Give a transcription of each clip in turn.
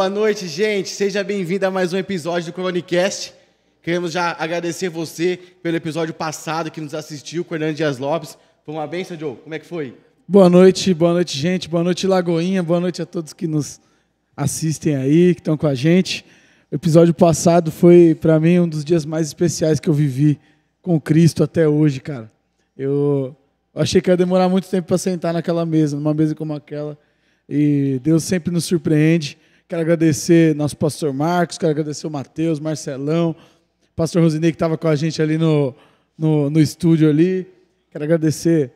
Boa noite, gente. Seja bem-vindo a mais um episódio do Cronicast. Queremos já agradecer você pelo episódio passado que nos assistiu, com o Hernando Dias Lopes. Foi uma benção, Joe. Como é que foi? Boa noite, boa noite, gente. Boa noite, Lagoinha. Boa noite a todos que nos assistem aí, que estão com a gente. O episódio passado foi, para mim, um dos dias mais especiais que eu vivi com Cristo até hoje, cara. Eu achei que ia demorar muito tempo para sentar naquela mesa, numa mesa como aquela. E Deus sempre nos surpreende. Quero agradecer nosso pastor Marcos, quero agradecer o Matheus, Marcelão, pastor Rosinei que estava com a gente ali no, no, no estúdio ali. Quero agradecer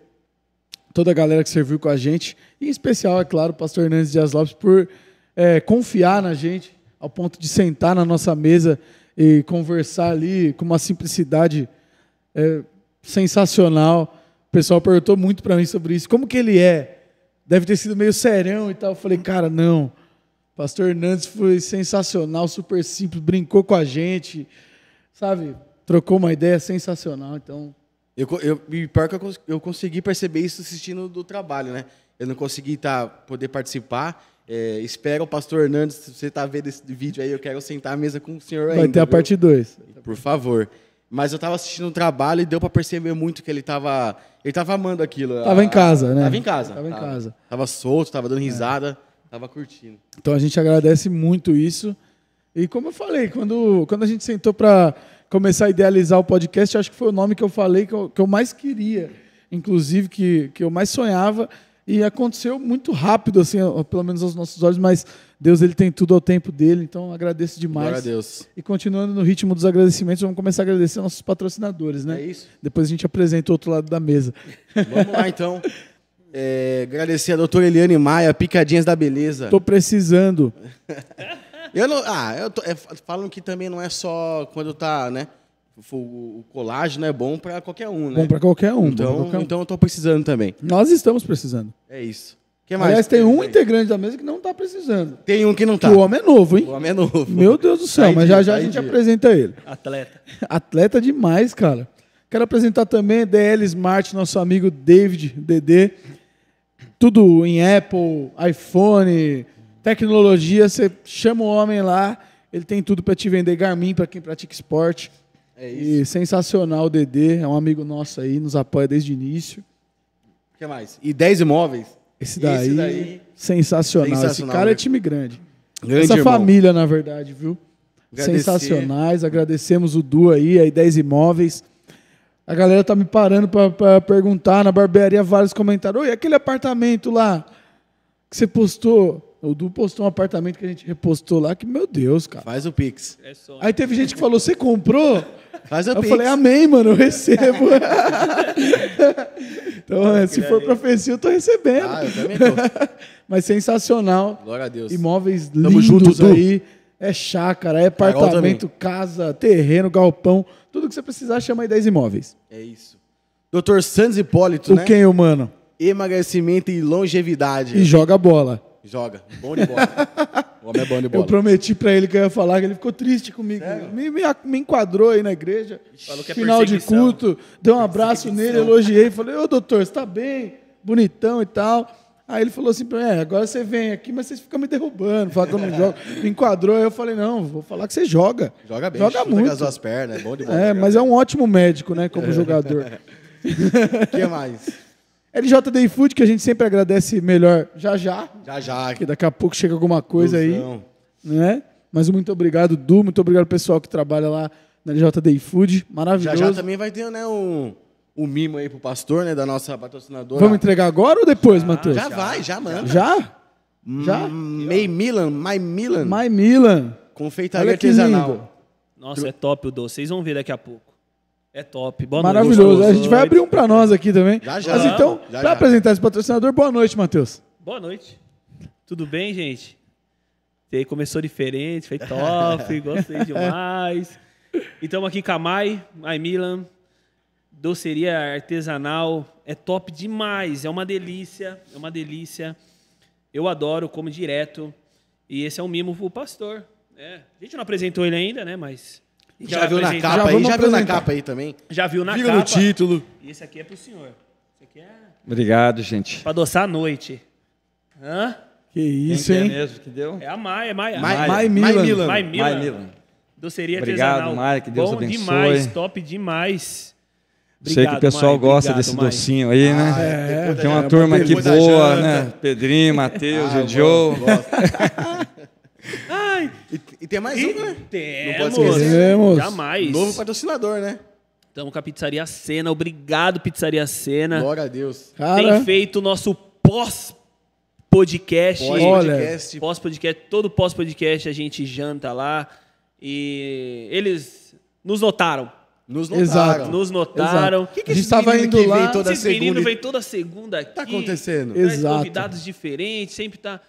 toda a galera que serviu com a gente. E em especial, é claro, o pastor Hernandes Dias Lopes por é, confiar na gente ao ponto de sentar na nossa mesa e conversar ali com uma simplicidade é, sensacional. O pessoal perguntou muito para mim sobre isso. Como que ele é? Deve ter sido meio serão e tal. Eu falei, cara, não. Pastor Hernandes foi sensacional, super simples, brincou com a gente, sabe? Trocou uma ideia sensacional, então. Eu, eu, e pior que eu, eu consegui perceber isso assistindo do trabalho, né? Eu não consegui tá, poder participar. É, espera o pastor Hernandes, se você tá vendo esse vídeo aí, eu quero sentar à mesa com o senhor Vai ainda, ter a parte 2. Por favor. Mas eu estava assistindo um trabalho e deu para perceber muito que ele estava ele tava amando aquilo. Tava em casa, né? Tava em casa. Tava em casa. Tava solto, tava dando risada. Tava curtindo. Então a gente agradece muito isso. E como eu falei, quando, quando a gente sentou para começar a idealizar o podcast, acho que foi o nome que eu falei que eu, que eu mais queria, inclusive, que, que eu mais sonhava. E aconteceu muito rápido, assim, pelo menos aos nossos olhos, mas Deus ele tem tudo ao tempo dele, então agradeço demais. Glória a Deus. E continuando no ritmo dos agradecimentos, vamos começar a agradecer aos nossos patrocinadores, né? É isso. Depois a gente apresenta o outro lado da mesa. Vamos lá, então. É, agradecer a doutora Eliane Maia, Picadinhas da Beleza. Tô precisando. eu não. Ah, eu tô, é, falam que também não é só quando tá, né? o colágeno é bom para qualquer um, né? Bom para qualquer um. Então, qualquer um. então eu tô precisando também. Nós estamos precisando. É isso. Que mais? Aliás, tem um integrante da mesa que não tá precisando. Tem um que não tá. O homem é novo, hein? O homem é novo. Meu Deus do céu, tá mas dia, já já tá a gente dia. apresenta ele. Atleta. Atleta demais, cara. Quero apresentar também DL Smart, nosso amigo David DD tudo em Apple, iPhone, tecnologia, você chama o homem lá, ele tem tudo para te vender Garmin para quem pratica esporte. É isso. E sensacional o Dedê, é um amigo nosso aí, nos apoia desde o início. O que mais? E 10 imóveis? Esse daí, esse daí sensacional. sensacional. Esse cara é né? time grande. grande Essa irmão. família, na verdade, viu? Agradecer. Sensacionais. Agradecemos o Du aí, aí 10 imóveis. A galera tá me parando para perguntar na barbearia vários comentários. Oi, aquele apartamento lá que você postou. O Du postou um apartamento que a gente repostou lá, que, meu Deus, cara. Faz o Pix. É Aí teve gente que falou: você comprou? Faz o eu Pix. Eu falei, amém, mano, eu recebo. então, é, se for profecia, eu tô recebendo. Ah, eu também tô. Mas sensacional. Glória a Deus. Imóveis Tamo lindos junto, aí. É chácara, é, é apartamento, casa, terreno, galpão. Tudo que você precisar, chama aí 10 imóveis. É isso. Doutor Santos Hipólito, o né? quem, humano? Emagrecimento e longevidade. E joga bola. Joga. Bom de bola. o homem é bom de bola. Eu prometi pra ele que eu ia falar, que ele ficou triste comigo. Me, me, me, enquadrou aí na igreja. Falou que é Final de culto. Deu um abraço nele, elogiei. Falei, ô doutor, você tá bem? Bonitão e tal. Aí ele falou assim: é, agora você vem aqui, mas vocês ficam me derrubando, falar que eu não jogo. Me enquadrou, aí eu falei: não, vou falar que você joga. Joga bem, joga muito. as suas pernas, é bom demais. É, mas é um ótimo médico, né, como é. jogador. O que mais? LJD Food, que a gente sempre agradece melhor já já. Já já. Que daqui a pouco chega alguma coisa Duzão. aí. Né? Mas muito obrigado, Du. Muito obrigado, pessoal que trabalha lá na LJD Food. Maravilhoso. Já já também vai ter, né, um o mimo aí pro pastor, né? Da nossa patrocinadora. Vamos entregar agora ou depois, já, Matheus? Já, já vai, já manda. Já? Hum, já? May Milan, My Milan. My Milan. Confeitaria artesanal. Nossa, é top o doce. Vocês vão ver daqui a pouco. É top. Boa Maravilhoso. noite. Maravilhoso. A gente vai abrir um para nós aqui também. Já, já. Mas então, para apresentar esse patrocinador, boa noite, Matheus. Boa noite. Tudo bem, gente? E aí começou diferente, foi top, gostei demais. Então aqui com a Mai, Mai Milan, doceria artesanal, é top demais, é uma delícia, é uma delícia. Eu adoro, como direto. E esse é um mimo pro pastor. É. A gente não apresentou ele ainda, né? Mas. Já, já viu na capa já aí, já viu na capa aí também. Já viu na Viu capa. no título. E esse aqui é pro senhor. Esse aqui é. Obrigado, gente. Pra adoçar a noite. Hã? Que isso, é hein? é mesmo que deu? É a Maia, é Maia. Maia, Maia Milan. Maia Milan. Maia Milan. Doceria Obrigado, artesanal. Obrigado, Maia, que Deus Bom abençoe. Bom demais, top demais. Obrigado, Sei que o pessoal mãe, gosta obrigado, desse mãe. docinho aí, né? ah, né? É, é, Tem uma turma aqui boa, né? É Pedrinho, Matheus, ah, o Joe. Ai, e, e, tem mais e um, né? Temos, Não pode esquecer. Temos. Jamais. Novo patrocinador, né? Estamos com a Pizzaria Cena, Obrigado, Pizzaria Cena. Glória a Deus. Cara. Tem feito o nosso pós podcast. Pós-podcast. Pós-podcast. Todo pós-podcast a gente janta lá. E eles nos notaram. Nos notaram. Exato. Nos notaram. O que, que gente estava indo lá, vem toda Esses menino e... vem toda segunda tá aqui. Tá acontecendo. Né? Exato. Convidados diferentes, sempre tá.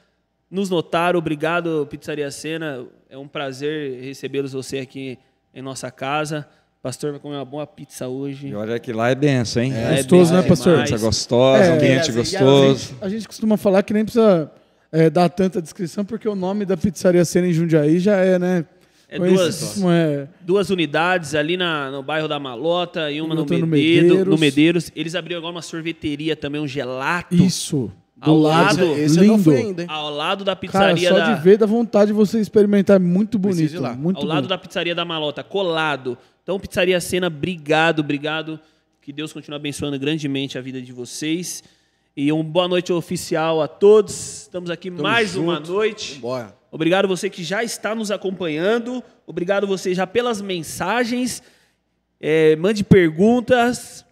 Nos notaram. Obrigado, Pizzaria Cena. É um prazer recebê-los você aqui em nossa casa. Pastor vai comer uma boa pizza hoje. E olha que lá é benção, hein? É, é gostoso, né, pastor? Pizza gostosa, é, gostoso. A gente, a gente costuma falar que nem precisa é, dar tanta descrição, porque o nome da pizzaria Cena em Jundiaí já é, né? É duas, é... duas unidades ali na, no bairro da Malota e uma no, no, Medeiros. no Medeiros. Eles abriram agora uma sorveteria também, um gelato. Isso. Do ao lado, lado esse, é- é lindo. Ainda, ao lado da pizzaria Cara, só da... de ver dá vontade de você experimentar, é muito bonito, lá. muito Ao lado da pizzaria da Malota, colado. Então, pizzaria Cena, obrigado, obrigado. Que Deus continue abençoando grandemente a vida de vocês. E uma boa noite oficial a todos. Estamos aqui mais uma noite. Vambora. Obrigado você que já está nos acompanhando. Obrigado você já pelas mensagens. É, mande perguntas.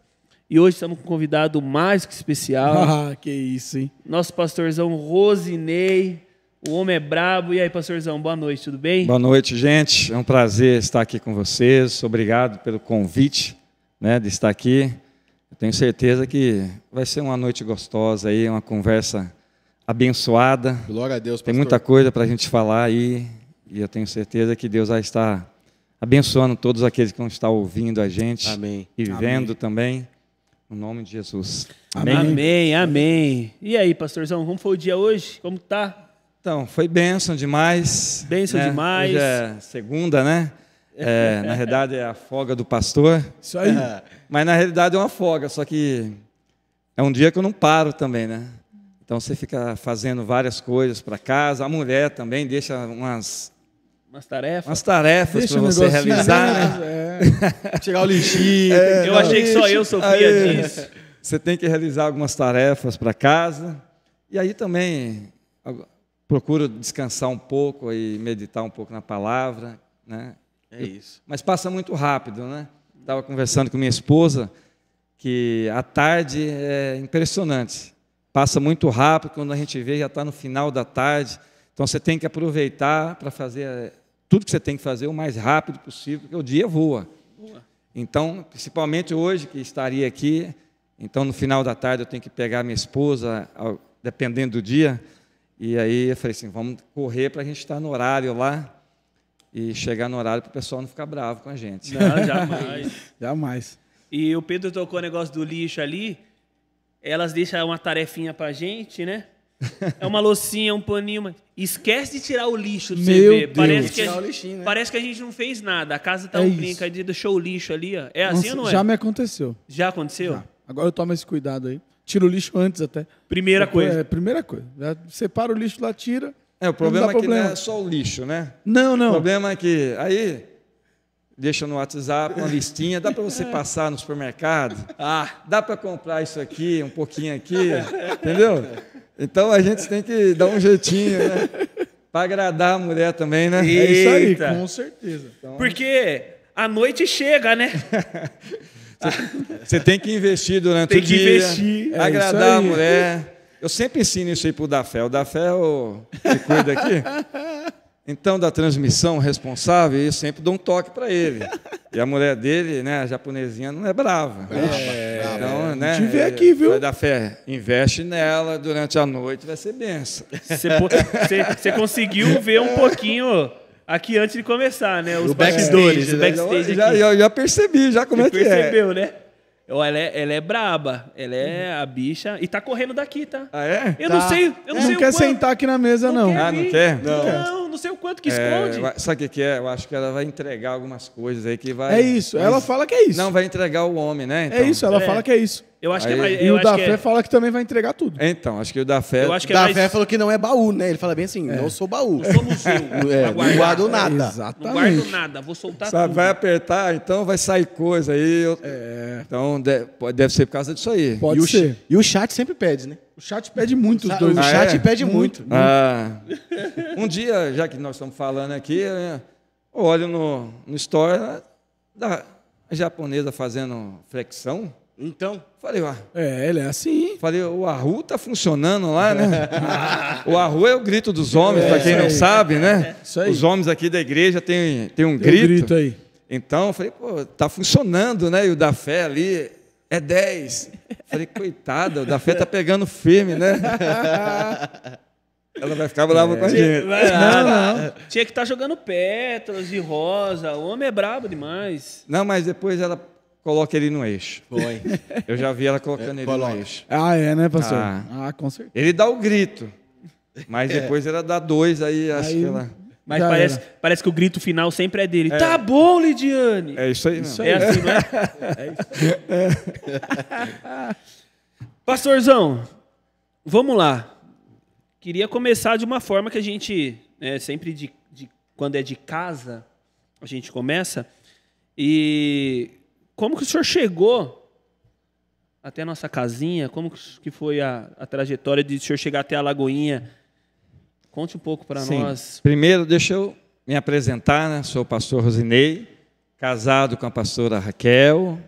E hoje estamos com um convidado mais que especial. Ah, que isso, hein? Nosso pastorzão Rosinei. O homem é brabo. E aí, pastorzão, boa noite, tudo bem? Boa noite, gente. É um prazer estar aqui com vocês. Obrigado pelo convite né, de estar aqui. Eu tenho certeza que vai ser uma noite gostosa aí, uma conversa abençoada. Glória a Deus, pastor. Tem muita coisa para a gente falar aí, e eu tenho certeza que Deus vai estar abençoando todos aqueles que vão estar ouvindo a gente amém. e vendo amém. também. No nome de Jesus. Amém. amém. Amém, E aí, pastorzão, como foi o dia hoje? Como tá? Então, foi bênção demais. Bênção né? demais. Hoje é segunda, né? É, na verdade, é a folga do pastor. Isso aí. É. Mas na realidade é uma folga, só que é um dia que eu não paro também, né? Então você fica fazendo várias coisas para casa, a mulher também deixa umas umas tarefas, umas tarefas para você realizar, né? É. Tirar o lixinho. É, eu não, achei que só eu sofria disso. Você tem que realizar algumas tarefas para casa e aí também procuro descansar um pouco e meditar um pouco na palavra, né? É isso. Mas passa muito rápido, né? Estava conversando com minha esposa que a tarde é impressionante. Passa muito rápido, quando a gente vê, já está no final da tarde. Então você tem que aproveitar para fazer eh, tudo que você tem que fazer o mais rápido possível, porque o dia voa. Então, principalmente hoje que estaria aqui, então no final da tarde eu tenho que pegar minha esposa, dependendo do dia, e aí eu falei assim, vamos correr para a gente estar tá no horário lá, e chegar no horário para o pessoal não ficar bravo com a gente. Não, jamais. jamais. E o Pedro tocou o negócio do lixo ali. Elas deixam uma tarefinha para a gente, né? É uma loucinha, um paninho. Mas... Esquece de tirar o lixo pra Meu você Parece que, gente, lixinho, né? parece, que a gente, não fez nada. A casa tá é um brinca, deixou o lixo ali. Ó. É Nossa, assim ou não é? Já me aconteceu. Já aconteceu? Já. Agora eu tomo esse cuidado aí. Tira o lixo antes até. Primeira Depois, coisa. É, primeira coisa. Já separa o lixo lá, tira. É, o problema é que problema. não é só o lixo, né? Não, não. O problema é que aí deixa no WhatsApp uma listinha, dá para você é. passar no supermercado, ah, dá para comprar isso aqui, um pouquinho aqui, entendeu? Então a gente tem que dar um jeitinho, né? Para agradar a mulher também, né? Eita. É isso aí, com certeza. Então... Porque a noite chega, né? Você tem que investir durante tem o dia. Tem que investir. É agradar é a mulher. Eu sempre ensino isso aí para o Dafé. O Dafé é o que cuida aqui. Então, da transmissão responsável, eu sempre dou um toque para ele. E a mulher dele, né, a japonesinha, não é brava. É, Então, é. né? Te vê aqui, viu? Vai fé. Investe nela durante a noite, vai ser benção. Você conseguiu ver um pouquinho aqui antes de começar, né? Os o backstage. backstage, né? backstage já, já, percebi, já como Você é que é. percebeu, né? Ela é, ela é braba, ela é uhum. a bicha. E tá correndo daqui, tá? Ah, é? Eu não tá. sei, eu não Não quer sentar aqui na mesa, não. quer Ah, não quer? Não. Não, não sei o quanto que é, esconde. sabe o que é? Eu acho que ela vai entregar algumas coisas aí que vai. É isso. Ela fala que é isso. Não, vai entregar o homem, né? É então, É isso, ela É. fala que é isso. Eu acho Aí, que é, e o da Fé é... fala que também vai entregar tudo. Então, acho que o da Fé. Eu acho que é da mais... Fé falou que não é baú, né? Ele fala bem assim: é. não sou baú. Não sou museu. é, não guardo nada. exatamente. Não guardo nada, vou soltar Sabe, tudo. Vai apertar, então vai sair coisa aí. Eu... É. Então deve, deve, ser por causa disso aí. Pode e ser. e o chat sempre pede, né? O chat pede muito os dois. O ah, chat ah, pede muito. muito. Ah. um dia, já que nós estamos falando aqui, né, olho no, no Story da japonesa fazendo flexão. Então, falei, uá. É, ele é assim. Falei, o Arru tá funcionando lá, né? o Arru é o grito dos homens, é, para quem não aí. sabe, né? Os homens aqui da igreja têm, têm um tem grito. Um grito aí. Então, falei, pô, tá funcionando, né? E o da fé ali é 10. Falei, coitada, o da fé tá pegando firme, né? Ela vai ficar brava é. com a é. gente. Vai, não, não. Ah, tinha que estar tá jogando Petros e Rosa. O homem é brabo demais. Não, mas depois ela coloca ele no eixo. Foi. Eu já vi ela colocando é, ele coloca. no eixo. Ah, é, né, pastor? Ah. ah, com certeza. Ele dá o grito. Mas é. depois ela dá dois, aí, aí acho que ela. Mas parece, parece que o grito final sempre é dele. É. Tá bom, Lidiane! É isso aí, é assim, isso aí. É né? assim, não é? é isso. É. Pastorzão, vamos lá. Queria começar de uma forma que a gente, né, sempre de, de, quando é de casa, a gente começa. E como que o senhor chegou até a nossa casinha? Como que foi a, a trajetória de o senhor chegar até a Lagoinha? Conte um pouco para nós. Primeiro, deixa eu me apresentar. Né? Sou o pastor Rosinei, casado com a pastora Raquel.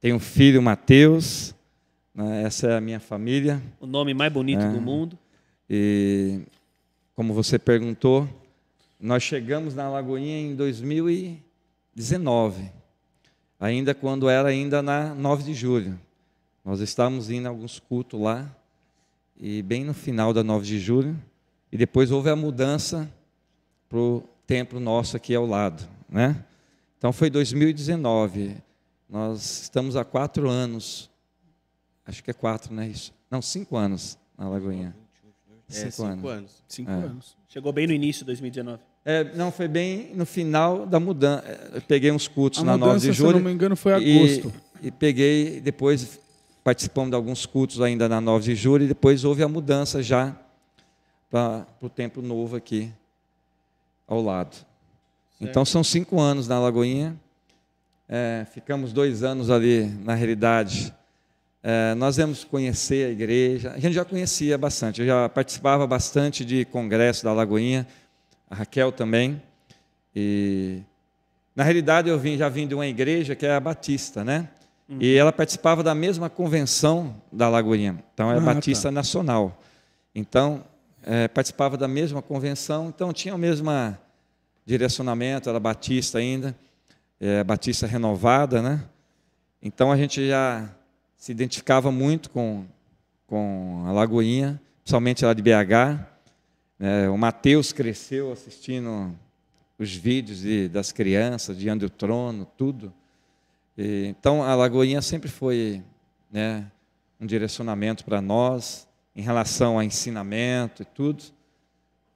Tenho um filho, Mateus. Né? Essa é a minha família. O nome mais bonito é. do mundo. E, como você perguntou, nós chegamos na Lagoinha em 2019 ainda quando era ainda na 9 de julho. Nós estávamos indo a alguns cultos lá, e bem no final da 9 de julho, e depois houve a mudança para o templo nosso aqui ao lado, né? Então foi 2019, nós estamos há quatro anos, acho que é quatro, não é isso? Não, cinco anos na Lagoinha. É, cinco, cinco anos. anos. Cinco é. anos. Chegou bem no início de 2019. É, não, foi bem no final da mudança. É, peguei uns cultos a na mudança, 9 de julho. Se não me engano, foi agosto. E, e, peguei, depois participamos de alguns cultos ainda na 9 de julho, e depois houve a mudança já para o templo novo aqui ao lado. Certo. Então são cinco anos na Lagoinha. É, ficamos dois anos ali, na realidade. É, nós vamos conhecer a igreja. A gente já conhecia bastante, eu já participava bastante de congresso da Lagoinha a Raquel também. E na realidade eu vim, já vim de uma igreja que é a Batista, né? Uhum. E ela participava da mesma convenção da Lagoinha. Então é ah, tá. Batista tá. Nacional. Então é, participava da mesma convenção, então tinha o mesmo direcionamento, era Batista ainda, é, Batista renovada, né? Então a gente já se identificava muito com, com a Lagoinha, principalmente lá de BH. É, o Mateus cresceu assistindo os vídeos de, das crianças, de o trono, tudo. E, então, a Lagoinha sempre foi né, um direcionamento para nós, em relação a ensinamento e tudo.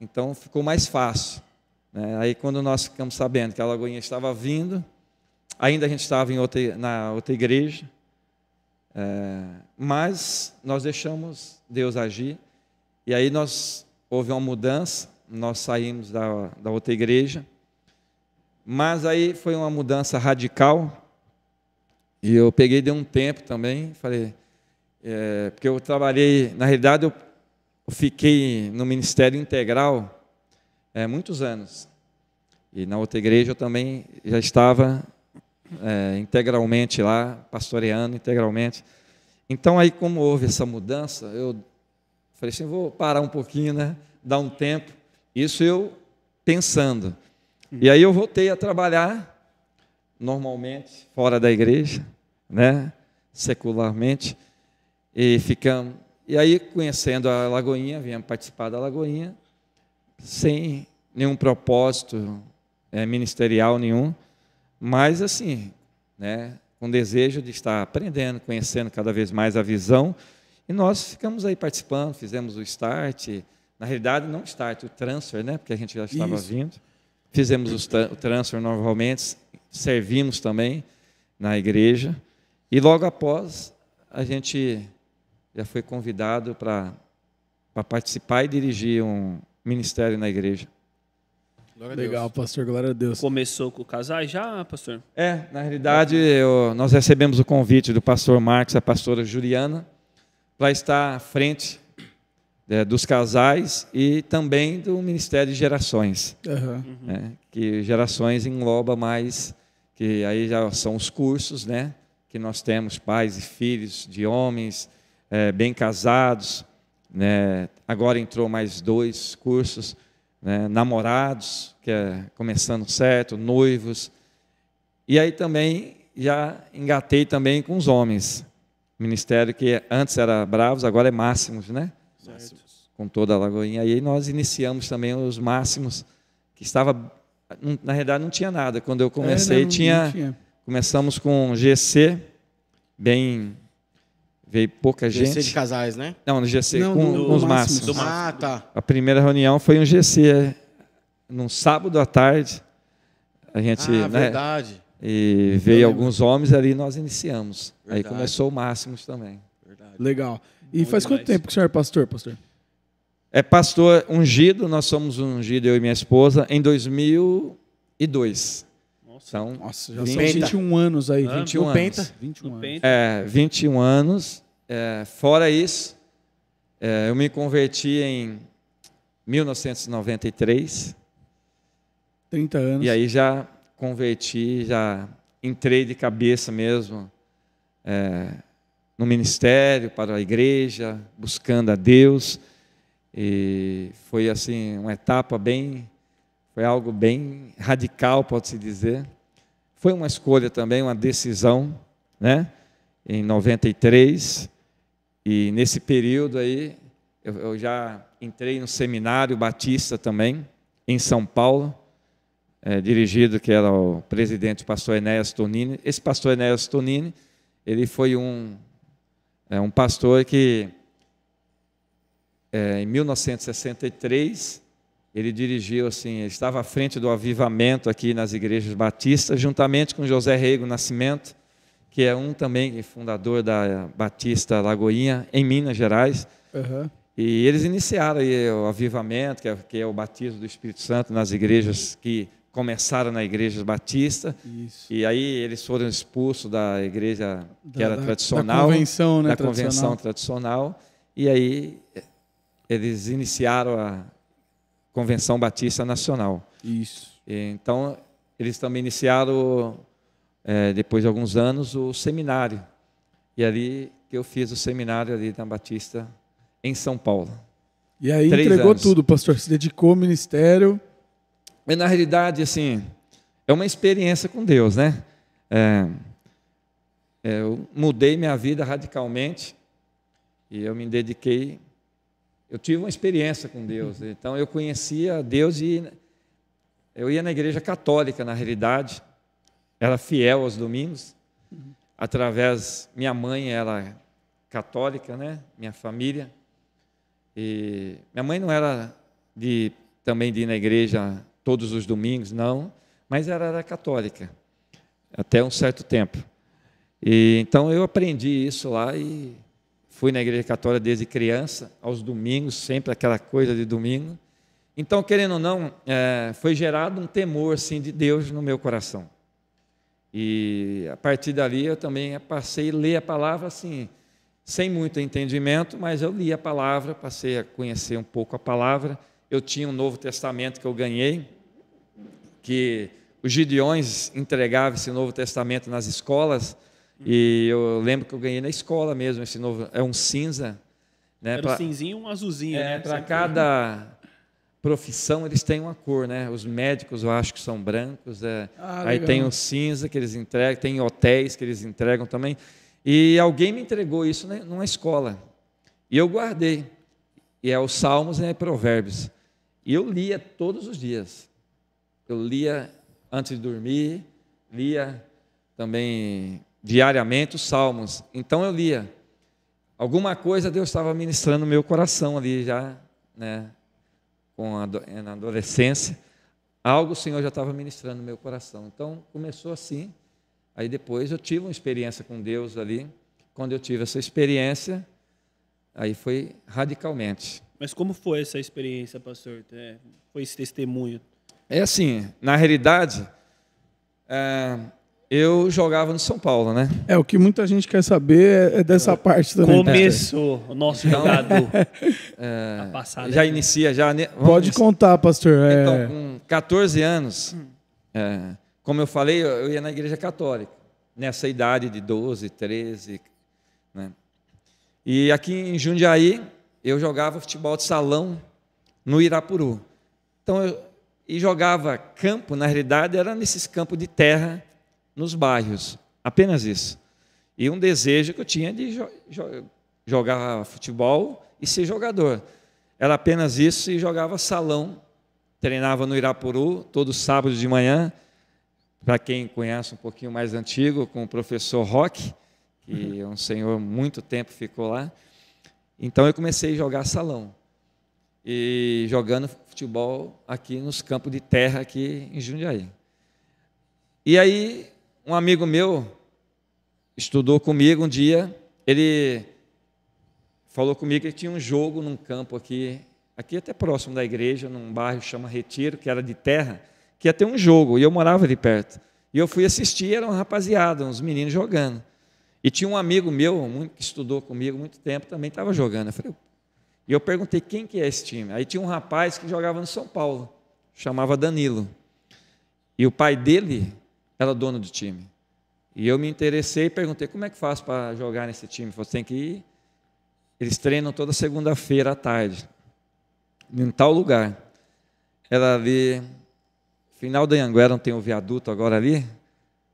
Então, ficou mais fácil. Né? Aí, quando nós ficamos sabendo que a Lagoinha estava vindo, ainda a gente estava em outra, na outra igreja, é, mas nós deixamos Deus agir, e aí nós houve uma mudança, nós saímos da, da outra igreja, mas aí foi uma mudança radical, e eu peguei de um tempo também, falei, é, porque eu trabalhei, na realidade eu fiquei no ministério integral é, muitos anos, e na outra igreja eu também já estava é, integralmente lá, pastoreando integralmente. Então aí como houve essa mudança, eu Falei assim, vou parar um pouquinho, né? Dar um tempo. Isso eu pensando. E aí eu voltei a trabalhar normalmente, fora da igreja, né? Secularmente. E ficamos. E aí, conhecendo a Lagoinha, viemos participar da Lagoinha, sem nenhum propósito é, ministerial nenhum, mas assim, né? Com desejo de estar aprendendo, conhecendo cada vez mais a visão e nós ficamos aí participando, fizemos o start, na realidade não o start, o transfer, né? Porque a gente já estava Isso. vindo. Fizemos o transfer normalmente, servimos também na igreja. E logo após, a gente já foi convidado para participar e dirigir um ministério na igreja. Legal, pastor, glória a Deus. Começou com o casal, já, pastor? É, na realidade, eu, nós recebemos o convite do pastor Marcos, a pastora Juliana, vai estar à frente é, dos casais e também do Ministério de Gerações, uhum. né? que gerações engloba mais, que aí já são os cursos, né? Que nós temos pais e filhos de homens é, bem casados, né? Agora entrou mais dois cursos, né? namorados, que é começando certo, noivos, e aí também já engatei também com os homens, ministério que antes era Bravos, agora é Máximos, né? Máximos. Com toda a Lagoinha. E aí nós iniciamos também os Máximos, que estava. Na realidade não tinha nada. Quando eu comecei, é, não, tinha, não tinha, Começamos com GC, bem. Veio pouca gente. GC de casais, né? Não, no GC, não, com, do, com os máximos. máximos. Ah, tá. A primeira reunião foi um GC, num sábado à tarde. A gente. Ah, né? verdade. E Eu veio lembro. Então, alguns homens ali e nós iniciamos. Verdade. Aí começou o Máximos também. Verdade. Legal. E Bom faz demais. quanto tempo que o senhor é pastor, pastor? É pastor ungido, nós somos ungidos, eu e minha esposa, em 2002. Nossa, então, Nossa já 20, são 21 anos aí. Ah, 21 anos. Penta. 21 anos. Penta. É, 21 anos. É, fora isso, é, eu me converti em 1993. 30 anos. E aí já converti, já entrei de cabeça mesmo é, no ministério, para a igreja, buscando a Deus. E foi assim uma etapa bem, foi algo bem radical, pode-se dizer. Foi uma escolha também, uma decisão, né? Em 93 e nesse período aí eu, eu já entrei no seminário batista também em São Paulo é, dirigido, que era o presidente, o pastor Enéas Tonini. Esse pastor Enéas Tonini, ele foi um, é, um pastor que, é, em 1963, ele dirigiu, assim, ele estava à frente do avivamento aqui nas igrejas batistas, juntamente com José Reigo Nascimento, que é um também fundador da Batista Lagoinha, em Minas Gerais. Uhum. E eles iniciaram o avivamento, que é, que é, o batismo do Espírito Santo nas igrejas que começaram na igreja batista Isso. e aí eles foram expulsos da igreja que da, era tradicional da convenção, né, da tradicional. convenção tradicional e aí eh, eles iniciaram a convenção batista nacional Isso. então eles também iniciaram é, depois de alguns anos o seminário e ali que eu fiz o seminário ali da Batista em São Paulo e aí Três entregou anos. tudo pastor se dedicou ao ministério é na realidade, assim, é uma experiência com Deus, né? É, é, eu mudei minha vida radicalmente e eu me dediquei. Eu tive uma experiência com Deus, uhum. então eu conhecia Deus e eu ia na igreja católica, na realidade, era fiel aos domingos, uhum. através. Minha mãe era católica, né? Minha família. E minha mãe não era de também de ir na igreja todos os domingos, não, mas ela era católica até um certo tempo. E então eu aprendi isso lá e fui na igreja católica desde criança, aos domingos, sempre aquela coisa de domingo. Então, querendo ou não, é, foi gerado um temor assim de Deus no meu coração. E a partir dali eu também passei a ler a palavra assim, sem muito entendimento, mas eu li a palavra, passei a conhecer um pouco a palavra. Eu tinha um Novo Testamento que eu ganhei, que os Gideões entregavam esse Novo Testamento nas escolas. E eu lembro que eu ganhei na escola mesmo esse novo. É um cinza. Né, Era pra, um cinzinho e um azulzinho. É, né, Para cada profissão eles têm uma cor, né? Os médicos eu acho que são brancos. É. Ah, Aí tem o um cinza que eles entregam, tem hotéis que eles entregam também. E alguém me entregou isso né, numa escola. E eu guardei. E é os Salmos e né, Provérbios. E eu lia todos os dias. Eu lia antes de dormir, lia também diariamente os salmos. Então eu lia. Alguma coisa Deus estava ministrando no meu coração ali já, né? Com a, na adolescência. Algo o Senhor já estava ministrando no meu coração. Então começou assim. Aí depois eu tive uma experiência com Deus ali. Quando eu tive essa experiência, aí foi radicalmente. Mas como foi essa experiência, pastor? É, foi esse testemunho? É assim, na realidade, é, eu jogava no São Paulo, né? É, o que muita gente quer saber é, é dessa é, parte também. Né? começo o nosso então, É, passada, já inicia, já. Pode contar, pastor. É. Então, com 14 anos, como eu falei, eu ia na igreja católica, nessa idade de 12, 13. Né? E aqui em Jundiaí, eu jogava futebol de salão no Irapuru. Então, eu, e jogava campo, na realidade, era nesses campos de terra, nos bairros, apenas isso. E um desejo que eu tinha de jo jo jogar futebol e ser jogador. Era apenas isso e jogava salão, treinava no Irapuru, todo sábado de manhã, para quem conhece um pouquinho mais antigo, com o professor Roque, que é um senhor muito tempo ficou lá. Então eu comecei a jogar salão. E jogando futebol aqui nos campos de terra aqui em Jundiaí. E aí um amigo meu estudou comigo um dia, ele falou comigo que tinha um jogo num campo aqui, aqui até próximo da igreja, num bairro chama Retiro, que era de terra, que ia ter um jogo, e eu morava ali perto. E eu fui assistir, era um rapaziada, uns meninos jogando. E tinha um amigo meu, que estudou comigo muito tempo, também estava jogando. Eu falei, e eu perguntei quem que é esse time. Aí tinha um rapaz que jogava no São Paulo, chamava Danilo. E o pai dele era dono do time. E eu me interessei e perguntei como é que faz para jogar nesse time. Você tem que ir. Eles treinam toda segunda-feira à tarde, em tal lugar. Era ali, final da Anguera, não tem o um viaduto agora ali,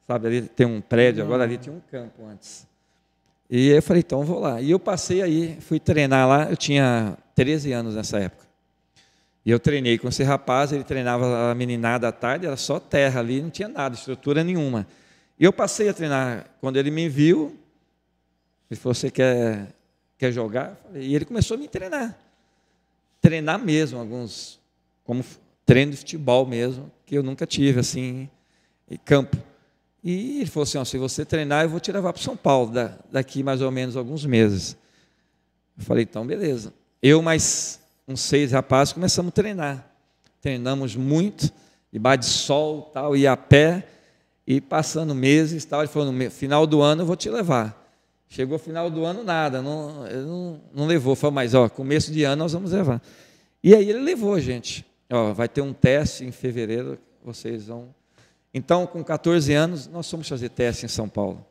sabe? Ali tem um prédio, agora ali tinha um campo antes. E eu falei, então vou lá. E eu passei aí, fui treinar lá, eu tinha 13 anos nessa época. E eu treinei com esse rapaz, ele treinava a meninada à tarde, era só terra ali, não tinha nada, estrutura nenhuma. E eu passei a treinar. Quando ele me viu, ele falou: Você quer, quer jogar? E ele começou a me treinar. Treinar mesmo, alguns, como treino de futebol mesmo, que eu nunca tive assim, em campo. E ele falou assim: oh, se você treinar, eu vou te levar para São Paulo da, daqui mais ou menos alguns meses. Eu falei: então, beleza. Eu mais uns seis rapazes começamos a treinar. Treinamos muito, debaixo de sol, tal, ia a pé, e passando meses, tal. Ele falou: no final do ano eu vou te levar. Chegou final do ano, nada, não, não, não levou. Falou: mas, ó, começo de ano nós vamos levar. E aí ele levou, gente. Ó, vai ter um teste em fevereiro, vocês vão então, com 14 anos, nós fomos fazer teste em São Paulo.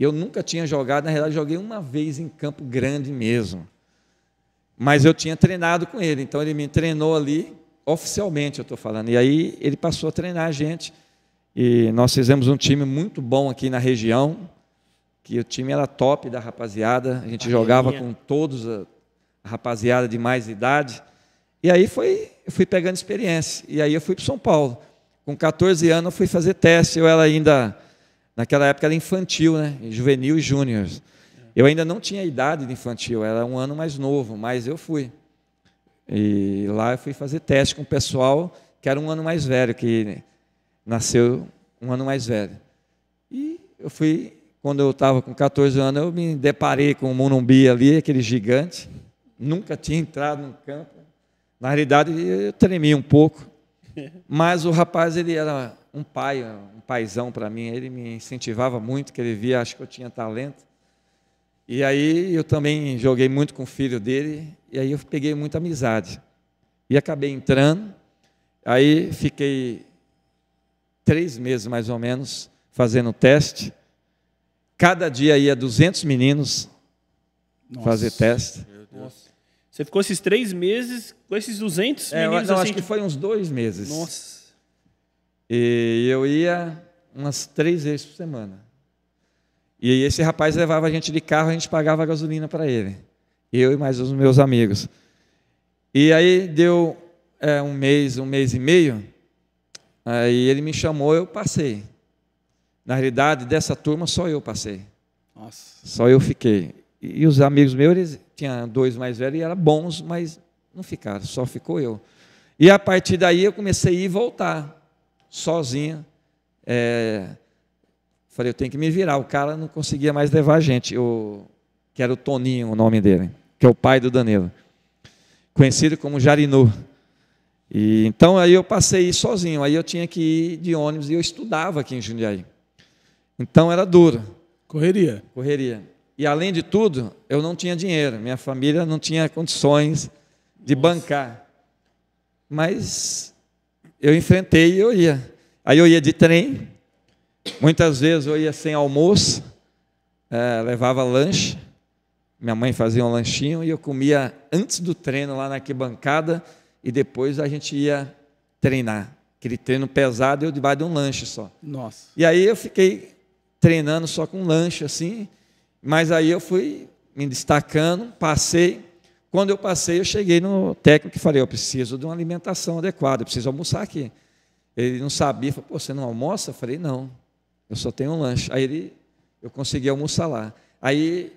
Eu nunca tinha jogado, na realidade, joguei uma vez em campo grande mesmo. Mas eu tinha treinado com ele, então ele me treinou ali, oficialmente eu estou falando. E aí ele passou a treinar a gente. E nós fizemos um time muito bom aqui na região, que o time era top da rapaziada. A gente a jogava com todos a, a rapaziada de mais idade. E aí foi, eu fui pegando experiência. E aí eu fui para São Paulo. Com 14 anos, fui fazer teste. Eu era ainda, naquela época, era infantil, né? Juvenil e júnior. Eu ainda não tinha idade de infantil, era um ano mais novo, mas eu fui. E lá eu fui fazer teste com o pessoal que era um ano mais velho, que nasceu um ano mais velho. E eu fui, quando eu estava com 14 anos, eu me deparei com o Munumbi ali, aquele gigante. Nunca tinha entrado no campo. Na realidade, eu tremi um pouco. Mas o rapaz, ele era um pai, um paizão para mim, ele me incentivava muito, que ele via, acho que eu tinha talento. E aí eu também joguei muito com o filho dele, e aí eu peguei muita amizade. E acabei entrando, aí fiquei três meses mais ou menos fazendo teste. Cada dia ia 200 meninos Nossa, fazer teste. Você ficou esses três meses com esses 200 é, meninos eu, assim? acho que foi uns dois meses. Nossa. E eu ia umas três vezes por semana. E esse rapaz levava a gente de carro, a gente pagava a gasolina para ele. Eu e mais os meus amigos. E aí deu é, um mês, um mês e meio. Aí ele me chamou, eu passei. Na realidade, dessa turma, só eu passei. Nossa. Só eu fiquei. E os amigos meus, eles, tinha dois mais velhos e eram bons, mas não ficaram, só ficou eu. E a partir daí eu comecei a ir e voltar, sozinha. É, falei, eu tenho que me virar. O cara não conseguia mais levar a gente, eu, que era o Toninho, o nome dele, que é o pai do Danilo, conhecido como Jarinu. E, então aí eu passei sozinho, aí eu tinha que ir de ônibus e eu estudava aqui em Jundiaí. Então era duro. Correria. Correria. E além de tudo, eu não tinha dinheiro, minha família não tinha condições de Nossa. bancar. Mas eu enfrentei e eu ia. Aí eu ia de trem, muitas vezes eu ia sem almoço, é, levava lanche, minha mãe fazia um lanchinho e eu comia antes do treino lá na arquibancada e depois a gente ia treinar. Aquele treino pesado eu debaixo de um lanche só. Nossa. E aí eu fiquei treinando só com lanche assim mas aí eu fui me destacando, passei. Quando eu passei, eu cheguei no técnico e falei: eu preciso de uma alimentação adequada, eu preciso almoçar aqui. Ele não sabia, falou: Pô, você não almoça? Eu falei: não, eu só tenho um lanche. Aí ele, eu consegui almoçar lá. Aí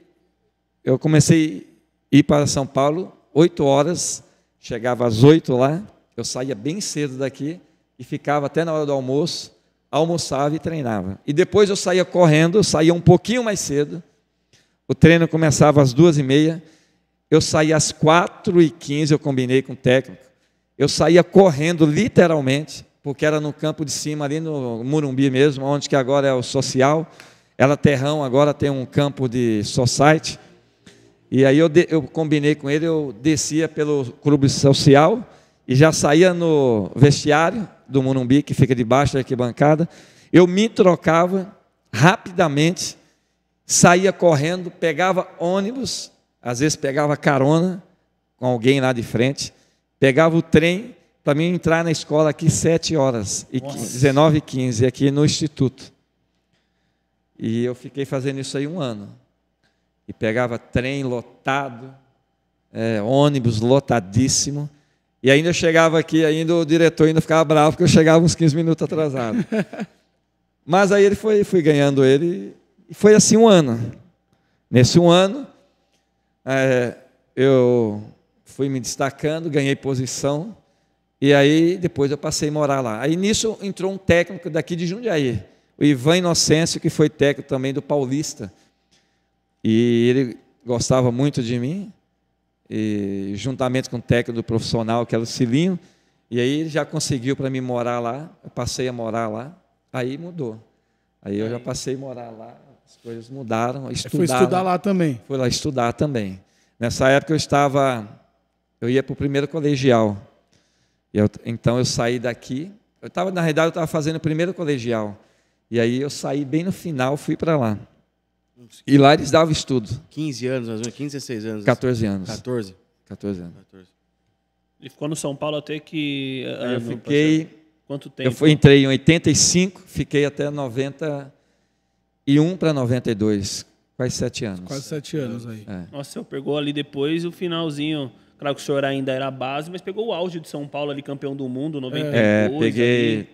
eu comecei a ir para São Paulo, 8 horas, chegava às 8 lá, eu saía bem cedo daqui e ficava até na hora do almoço, almoçava e treinava. E depois eu saía correndo, saía um pouquinho mais cedo o treino começava às duas e meia, eu saía às quatro e quinze, eu combinei com o técnico. Eu saía correndo, literalmente, porque era no campo de cima, ali no Murumbi mesmo, onde que agora é o social. Ela terrão, agora tem um campo de society. E aí eu, de, eu combinei com ele, eu descia pelo clube social e já saía no vestiário do Murumbi, que fica debaixo da arquibancada. Eu me trocava rapidamente saía correndo, pegava ônibus, às vezes pegava carona com alguém lá de frente, pegava o trem para mim entrar na escola aqui 7 horas, e 19 e 15, aqui no instituto. E eu fiquei fazendo isso aí um ano. E pegava trem lotado, é, ônibus lotadíssimo. E ainda eu chegava aqui, ainda o diretor ainda ficava bravo, porque eu chegava uns 15 minutos atrasado. Mas aí ele foi, fui ganhando ele e foi assim um ano. Nesse um ano, é, eu fui me destacando, ganhei posição, e aí depois eu passei a morar lá. Aí nisso entrou um técnico daqui de Jundiaí, o Ivan Inocêncio, que foi técnico também do Paulista. E ele gostava muito de mim, e juntamente com o técnico do profissional, que era o Cilinho, e aí ele já conseguiu para mim morar lá, eu passei a morar lá, aí mudou. Aí eu já passei a morar lá, as coisas mudaram. Estudar, é, fui estudar lá também. Fui lá estudar também. Nessa época eu estava, eu ia para o primeiro colegial. Eu, então eu saí daqui. Eu estava na realidade eu estava fazendo o primeiro colegial. E aí eu saí bem no final, fui para lá. E lá eles davam estudo. 15 anos, mais ou menos, 15, 16 anos. 14 anos. 14? 14 anos. 14. E ficou no São Paulo até que... Ah, eu fiquei... Quanto tempo? Eu fui, entrei em 85, fiquei até 90 e um para 92. Quase sete anos. Quase sete anos aí. É. Nossa, eu pegou ali depois o finalzinho. Claro que o senhor ainda era base, mas pegou o auge de São Paulo ali, campeão do mundo, 92. É, é peguei.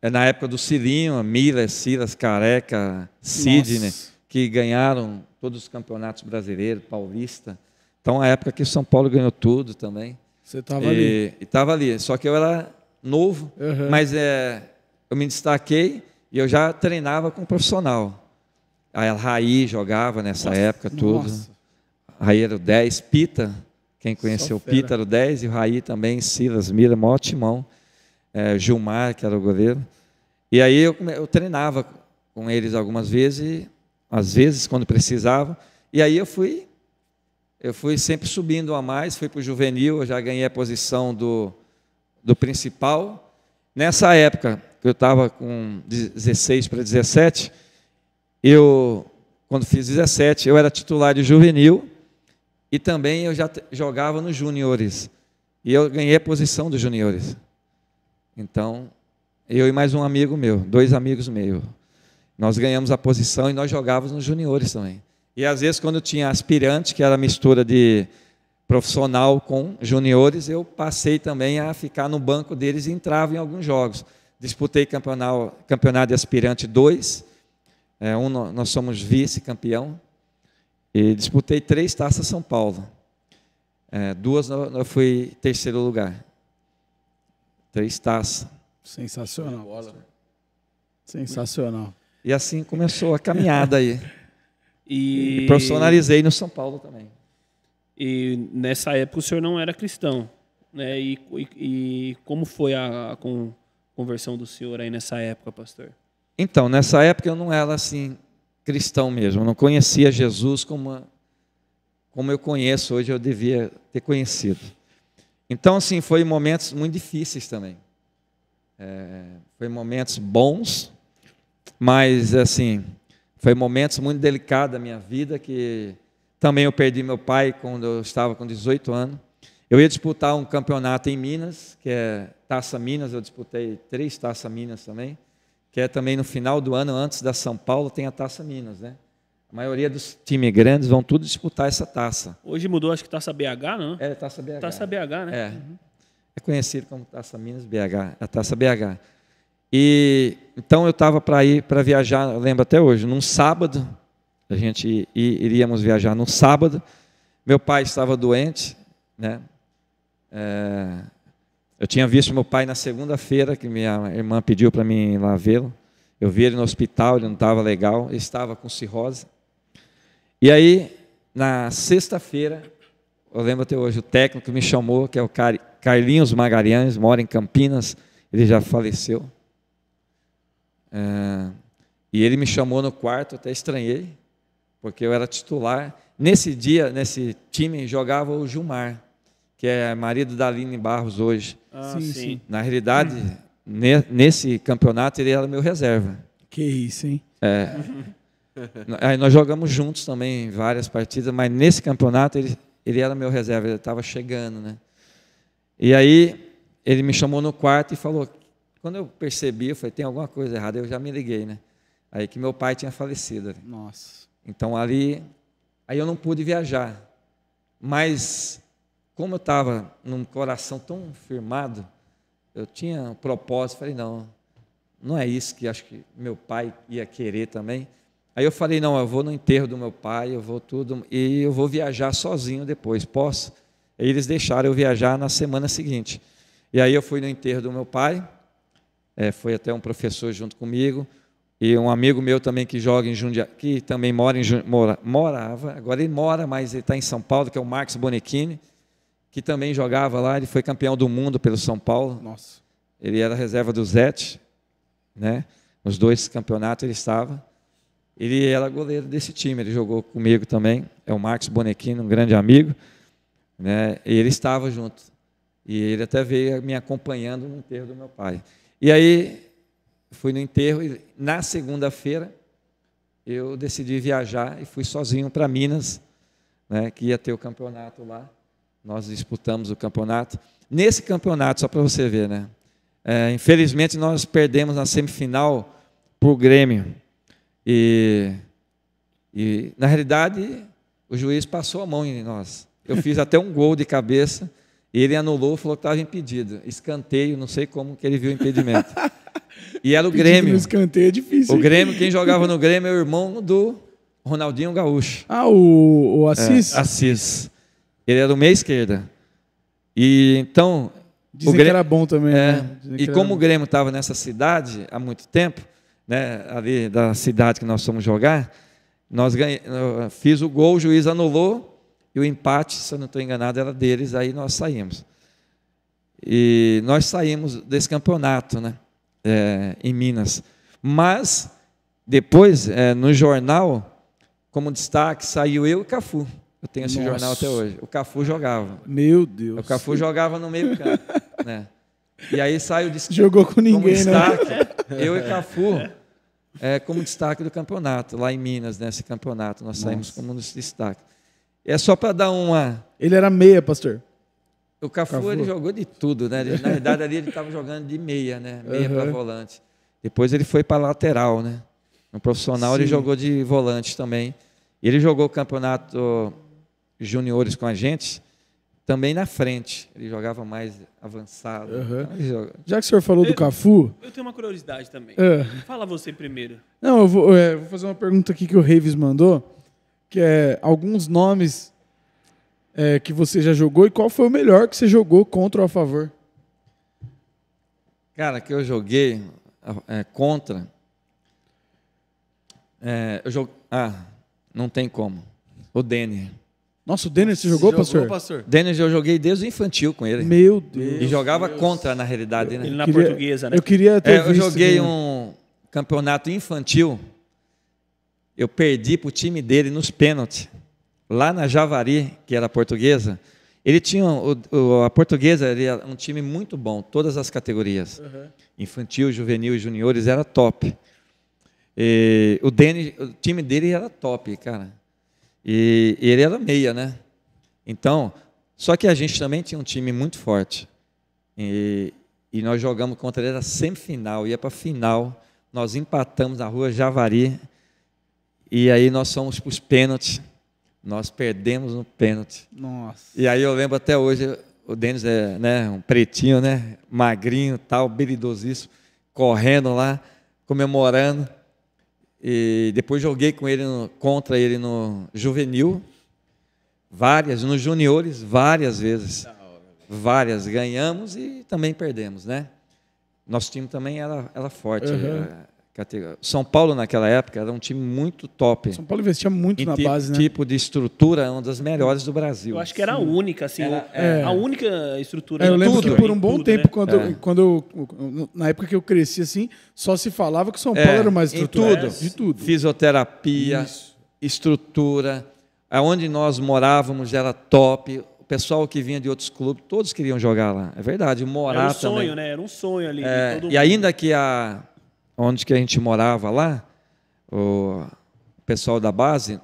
É na época do Cirinho, Mila, Silas, Careca, Sidney, que ganharam todos os campeonatos brasileiros, paulista. Então, a época que o São Paulo ganhou tudo também. Você estava ali. E estava ali. Só que eu era novo, uhum. mas é, eu me destaquei e eu já treinava com um profissional. A Raí jogava nessa nossa, época tudo. Nossa. Raí era o 10, Pita, quem conheceu o Pita era o 10, e o Raí também, Silas, Mira, maior timão. É, Gilmar, que era o goleiro. E aí eu, eu treinava com eles algumas vezes, às vezes quando precisava. E aí eu fui, eu fui sempre subindo a mais, fui para o juvenil, eu já ganhei a posição do, do principal. Nessa época, eu estava com 16 para 17, eu, quando fiz 17, eu era titular de juvenil e também eu já jogava nos juniores. E eu ganhei a posição dos juniores. Então, eu e mais um amigo meu, dois amigos meus, nós ganhamos a posição e nós jogávamos nos juniores também. E às vezes, quando tinha aspirante, que era mistura de profissional com juniores, eu passei também a ficar no banco deles e entrava em alguns jogos disputei campeonato, campeonato de aspirante 2, é, um, nós somos vice-campeão, e disputei três taças São Paulo. É, duas eu fui terceiro lugar. Três taças. Sensacional. Sensacional. E assim começou a caminhada aí. e... e profissionalizei no São Paulo também. E nessa época o senhor não era cristão, né? E, e, e como foi a, a com conversão do senhor aí nessa época, pastor? Então, nessa época eu não era assim cristão mesmo, eu não conhecia Jesus como, como eu conheço hoje, eu devia ter conhecido. Então, assim, foi momentos muito difíceis também. É, foi momentos bons, mas, assim, foi momentos muito delicados da minha vida, que também eu perdi meu pai quando eu estava com 18 anos. Eu ia disputar um campeonato em Minas, que é Taça Minas, eu disputei três Taça Minas também, que é também no final do ano, antes da São Paulo, tem a Taça Minas, né? A maioria dos times grandes vão tudo disputar essa taça. Hoje mudou, acho que Taça BH, não? É, Taça BH. Taça BH, né? É. Uhum. É conhecido como Taça Minas BH, a Taça BH. E então eu estava para ir para viajar, lembro até hoje, num sábado, a gente iríamos viajar num sábado. Meu pai estava doente, né? É, eu tinha visto meu pai na segunda-feira, que minha irmã pediu para mim ir lá vê-lo. Eu vi ele no hospital, ele não estava legal, ele estava com cirrose. E aí, na sexta-feira, eu lembro até hoje, o técnico me chamou, que é o Carlinhos Magalhães, mora em Campinas, ele já faleceu. É, e ele me chamou no quarto, até estranhei, porque eu era titular. Nesse dia, nesse time, jogava o Gilmar que é marido da Aline Barros hoje. Ah, sim, sim. Na realidade, ne, nesse campeonato ele era meu reserva. Que isso, hein? É. Aí nós jogamos juntos também várias partidas, mas nesse campeonato ele, ele era meu reserva, ele estava chegando, né? E aí ele me chamou no quarto e falou, quando eu percebi, eu falei, tem alguma coisa errada, eu já me liguei, né? Aí que meu pai tinha falecido. Né? Nossa. Então ali, aí eu não pude viajar, mas como eu estava num coração tão firmado, eu tinha um propósito, falei, não, não é isso que acho que meu pai ia querer também. Aí eu falei, não, eu vou no enterro do meu pai, eu vou tudo, e eu vou viajar sozinho depois, posso? Aí eles deixaram eu viajar na semana seguinte. E aí eu fui no enterro do meu pai, é, foi até um professor junto comigo, e um amigo meu também que joga em Jundia, que também mora em Jundia, mora, morava, agora ele mora, mas ele está em São Paulo, que é o Marcos Bonequini, que também jogava lá, ele foi campeão do mundo pelo São Paulo. Nossa. Ele era reserva do Zete, né? Nos dois campeonatos ele estava. Ele era goleiro desse time, ele jogou comigo também. É o Marcos Bonequino, um grande amigo, né? E ele estava junto. E ele até veio me acompanhando no enterro do meu pai. E aí fui no enterro e na segunda-feira eu decidi viajar e fui sozinho para Minas, né, que ia ter o campeonato lá nós disputamos o campeonato. Nesse campeonato, só para você ver, né? É, infelizmente nós perdemos na semifinal para o Grêmio. E, e, na realidade, o juiz passou a mão em nós. Eu fiz até um gol de cabeça e ele anulou, falou que estava impedido. Escanteio, não sei como que ele viu o impedimento. E era o Grêmio. Grêmio. escanteio é difícil. O Grêmio, quem jogava no Grêmio é o irmão do Ronaldinho Gaúcho. Ah, o, o Assis? É, Assis. Ele era é o meia esquerda. E então. Dizem o Grêmio, que era bom também. É, né? E como o Grêmio estava nessa cidade há muito tempo, né, ali da cidade que nós fomos jogar, nós fiz o gol, o juiz anulou, e o empate, se eu não estou enganado, era deles, aí nós saímos. E nós saímos desse campeonato, né, é, em Minas. Mas, depois, é, no jornal, como destaque, saiu eu e Cafu. Eu tenho esse Nossa. jornal até hoje. O Cafu jogava. Meu Deus. O Cafu jogava no meio campo, né? E aí saiu de jogou com ninguém, né? destaque, né? Eu e Cafu é, como destaque do campeonato lá em Minas nesse né, campeonato nós Nossa. saímos como um dos É só para dar uma. Ele era meia, pastor. O Cafu, Cafu, ele jogou de tudo, né? Ele, na verdade ali ele estava jogando de meia, né? Meia uhum. para volante. Depois ele foi para lateral, né? No profissional Sim. ele jogou de volante também. Ele jogou o campeonato juniores com a gente, também na frente. Ele jogava mais avançado. Uhum. Então joga... Já que o senhor falou eu, do Cafu. Eu tenho uma curiosidade também. É. Fala você primeiro. Não, eu vou, é, vou, fazer uma pergunta aqui que o Reeves mandou, que é alguns nomes é, que você já jogou e qual foi o melhor que você jogou contra ou a favor? Cara, que eu joguei é, contra. É, eu jogo... Ah, não tem como. O Denner. Nossa, o Denis se jogou, jogou pastor? Denis, eu joguei desde o infantil com ele. Meu Deus. E jogava Deus. contra, na realidade, né? Ele na queria, portuguesa, né? Eu queria ter é, Eu joguei mesmo. um campeonato infantil. Eu perdi para o time dele nos pênaltis. Lá na Javari, que era portuguesa, ele tinha o, a portuguesa era um time muito bom, todas as categorias, uhum. infantil, juvenil e juniores era top. E, o, Dene, o time dele era top, cara. E ele era meia, né? Então, só que a gente também tinha um time muito forte. E, e nós jogamos contra ele, era semifinal, ia para final. Nós empatamos na rua Javari. E aí nós fomos para os pênaltis. Nós perdemos no pênalti. Nossa. E aí eu lembro até hoje, o Denis é né, um pretinho, né? Magrinho, tal, belidosíssimo, correndo lá, comemorando. E depois joguei com ele no, contra ele no juvenil, várias, nos juniores, várias vezes. Várias. Ganhamos e também perdemos, né? Nosso time também era, era forte. Uhum. Era, eh, são Paulo, naquela época, era um time muito top. São Paulo investia muito na tipo, base, né? tipo de estrutura, é uma das melhores do Brasil. Eu acho que era Sim. a única, assim. Era, né? é. A única estrutura. É, eu lembro tudo, que por né? um bom tudo, né? tempo, né? quando, é. quando eu, na época que eu cresci, assim, só se falava que São é, Paulo era mais estrutura. Tudo. É, de tudo. Fisioterapia, Isso. estrutura. Onde nós morávamos era top o pessoal que vinha de outros clubes, todos queriam jogar lá. É verdade, morar também. Era um sonho, também. né? Era um sonho ali. É, e ainda que a onde que a gente morava lá, o pessoal da base,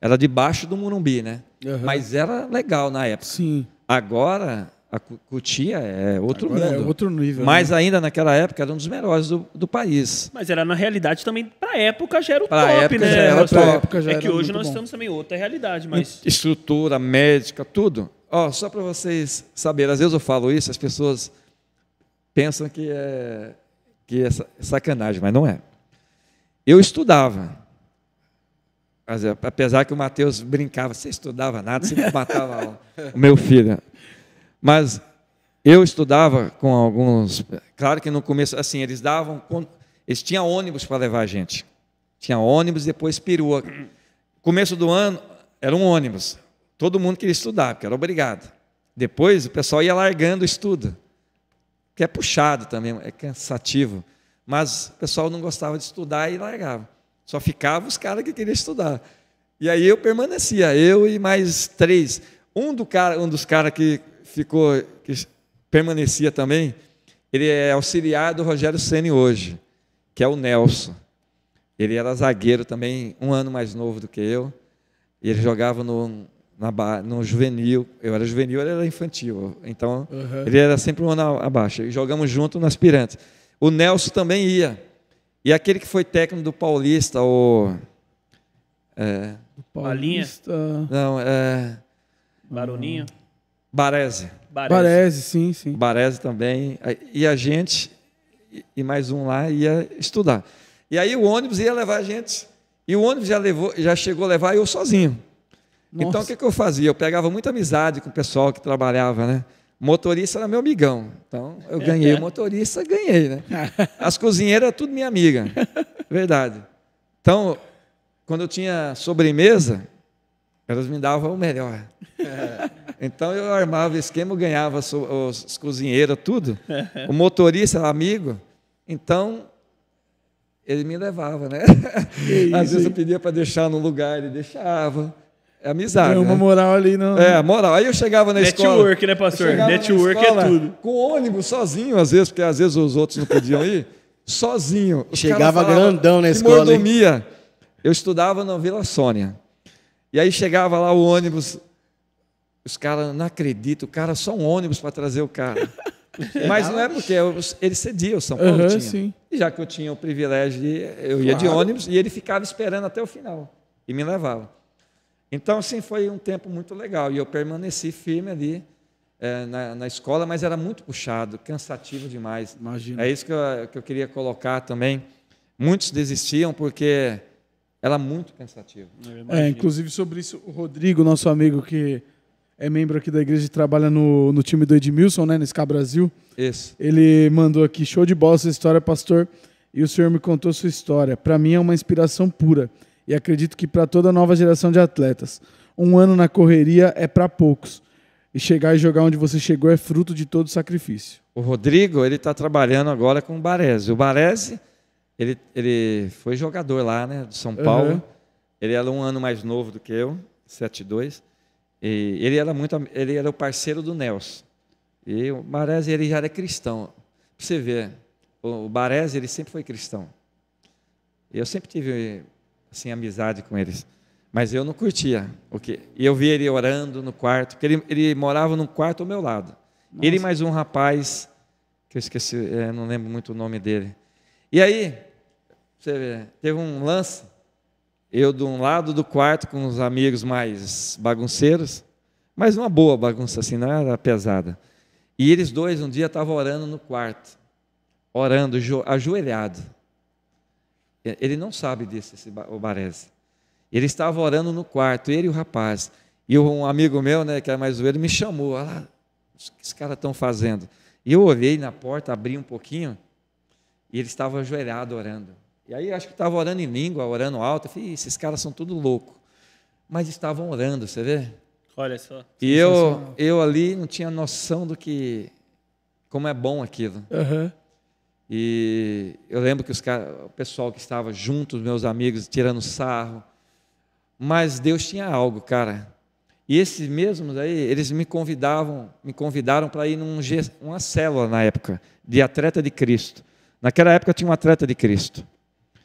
era debaixo do Murumbi, né? Uhum. Mas era legal na época. Sim. Agora, a Cutia é outro Agora é mundo. É outro nível. Mas né? ainda naquela época era um dos melhores do, do país. Mas era na realidade também, para época já era o pra top, época, né? Já era top. Época já é que hoje nós bom. estamos também outra realidade, mas. Estrutura, médica, tudo. Ó, oh, só para vocês saberem, às vezes eu falo isso, as pessoas pensam que é que é sacanagem, mas não é. Eu estudava. É, apesar que o Mateus brincava, você estudava nada, você matava o meu filho. Mas eu estudava com alguns. Claro que no começo, assim, eles davam. Eles tinham ônibus para levar a gente. Tinha ônibus, depois perua. Começo do ano, era um ônibus. Todo mundo queria estudar, porque era obrigado. Depois o pessoal ia largando o estudo que é puxado também, é cansativo. Mas o pessoal não gostava de estudar e largava. Só ficava os caras que queriam estudar. E aí eu permanecia, eu e mais três. Um, do cara, um dos caras que ficou, que permanecia também, ele é auxiliar do Rogério Ceni hoje, que é o Nelson. Ele era zagueiro também, um ano mais novo do que eu. E ele jogava no na no juvenil. Eu era juvenil, ele era infantil. Então, uhum. ele era sempre um ano abaixo. E jogamos junto no aspirante. O Nelson também ia. E aquele que foi técnico do Paulista, o. É... Paulista. Não, é. Baroninho? Baresi. Baresi. sim, sim. Baresi também. E a gente, e mais um lá, ia estudar. E aí o ônibus ia levar a gente. E o ônibus já, levou, já chegou a levar eu sozinho. Nossa. Então, o que, que eu fazia? Eu pegava muita amizade com o pessoal que trabalhava, né? Motorista era meu amigão. Então, eu ganhei o motorista, ganhei, né? As cozinheiras, tudo minha amiga. Verdade. Então, quando eu tinha sobremesa, elas me davam o melhor. É. Então eu armava esquema, eu ganhava as, cozinheiras, tudo. O motorista era amigo, então ele me levava, né? Isso, Às vezes eu pedia para deixar num lugar, ele deixava. É amizade. Tem uma né? moral ali, não. É, moral. Aí eu chegava na Network, escola. Network, né, pastor? Network é escola, é tudo. Com ônibus sozinho, às vezes, porque às vezes os outros não podiam ir. sozinho. Chegava grandão na escola. Mordomia. dormia. Eu estudava na Vila Sônia. E aí chegava lá o ônibus. Os caras, não acredito, o cara só um ônibus para trazer o cara. Mas não é porque ele cedia o São Paulo uhum, tinha. Sim. E já que eu tinha o privilégio de eu ia de ônibus e ele ficava esperando até o final e me levava. Então, assim, foi um tempo muito legal. E eu permaneci firme ali é, na, na, escola, mas era muito puxado, cansativo demais. Imagina. É isso que eu, que eu queria colocar também. Muitos desistiam porque era muito cansativo. É, inclusive, sobre isso, o Rodrigo, nosso amigo que é membro aqui da igreja e trabalha no, no time do Edmilson, né, no SCA Brasil. Isso. Ele mandou aqui, show de bola essa história, pastor. E o senhor me contou sua história. Para mim é uma inspiração pura e acredito que para toda a nova geração de atletas. Um ano na correria é para poucos. E chegar e jogar onde você chegou é fruto de todo sacrifício. O Rodrigo, ele está trabalhando agora com o Baresi. O Baresi, ele, ele foi jogador lá, né, de São Paulo. Uhum. Ele era um ano mais novo do que eu, 72. E ele era muito, ele era o parceiro do Nelson. E o Baresi, ele já era cristão. Pra você ver, o Baresi, ele sempre foi cristão. Eu sempre tive assim, amizade com eles. Mas eu não curtia. O que, e eu via ele orando no quarto, porque ele, ele morava no quarto ao meu lado. Nossa. Ele mais um rapaz, que eu esqueci, é, não lembro muito o nome dele. E aí, você vê, teve um lance, eu de um lado do quarto com os amigos mais bagunceiros, mas uma boa bagunça, assim, não era pesada. E eles dois um dia estavam orando no quarto, orando, ajoelhado. É, ele não sabe disso, esse, o Ele estava orando no quarto, ele e o rapaz. E um amigo meu, né, que era mais zoeiro, me chamou. Olha lá, o que os caras estão fazendo? E eu olhei na porta, abri um pouquinho, e ele estava ajoelhado orando. E aí acho que estava orando em língua, orando alto. Eu falei, esses caras são tudo louco. Mas estavam orando, você vê? Olha só. E eu, eu ali não tinha noção do que. como é bom aquilo. Uhum. E eu lembro que os, o pessoal que estava junto, meus amigos, tirando sarro. Mas Deus tinha algo, cara. E esses mesmos aí, eles me convidavam, me convidaram para ir numa num, célula na época, de atleta de Cristo. Naquela época tinha um atleta de Cristo.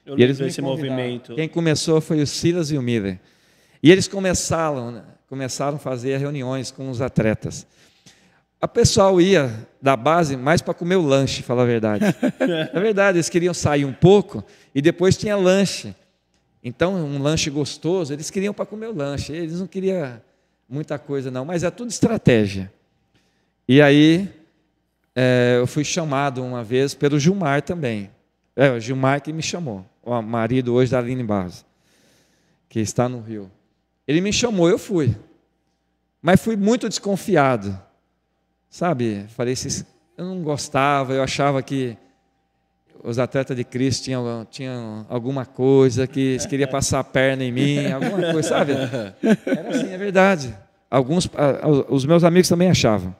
Eu e eles esse movimento. Quem começou foi o Silas e o Miller. E eles começaram, né, começaram a fazer reuniões com os atletas a pessoal ia da base mais para comer o lanche, falar a verdade. Na é verdade, eles queriam sair um pouco e depois tinha lanche. Então, um lanche gostoso, eles queriam para comer o lanche. Eles não queriam muita coisa, não, mas é tudo estratégia. E aí, é, eu fui chamado uma vez pelo Gilmar também. É, o Gilmar que me chamou, o marido hoje da Aline Barros, que está no Rio. Ele me chamou, eu fui. Mas fui muito desconfiado. Sabe, falei, esses, eu não gostava, eu achava que os atletas de Cristo tinham, tinham alguma coisa, que eles queriam passar a perna em mim, alguma coisa, sabe? Era assim, é verdade. Alguns, os meus amigos também achavam.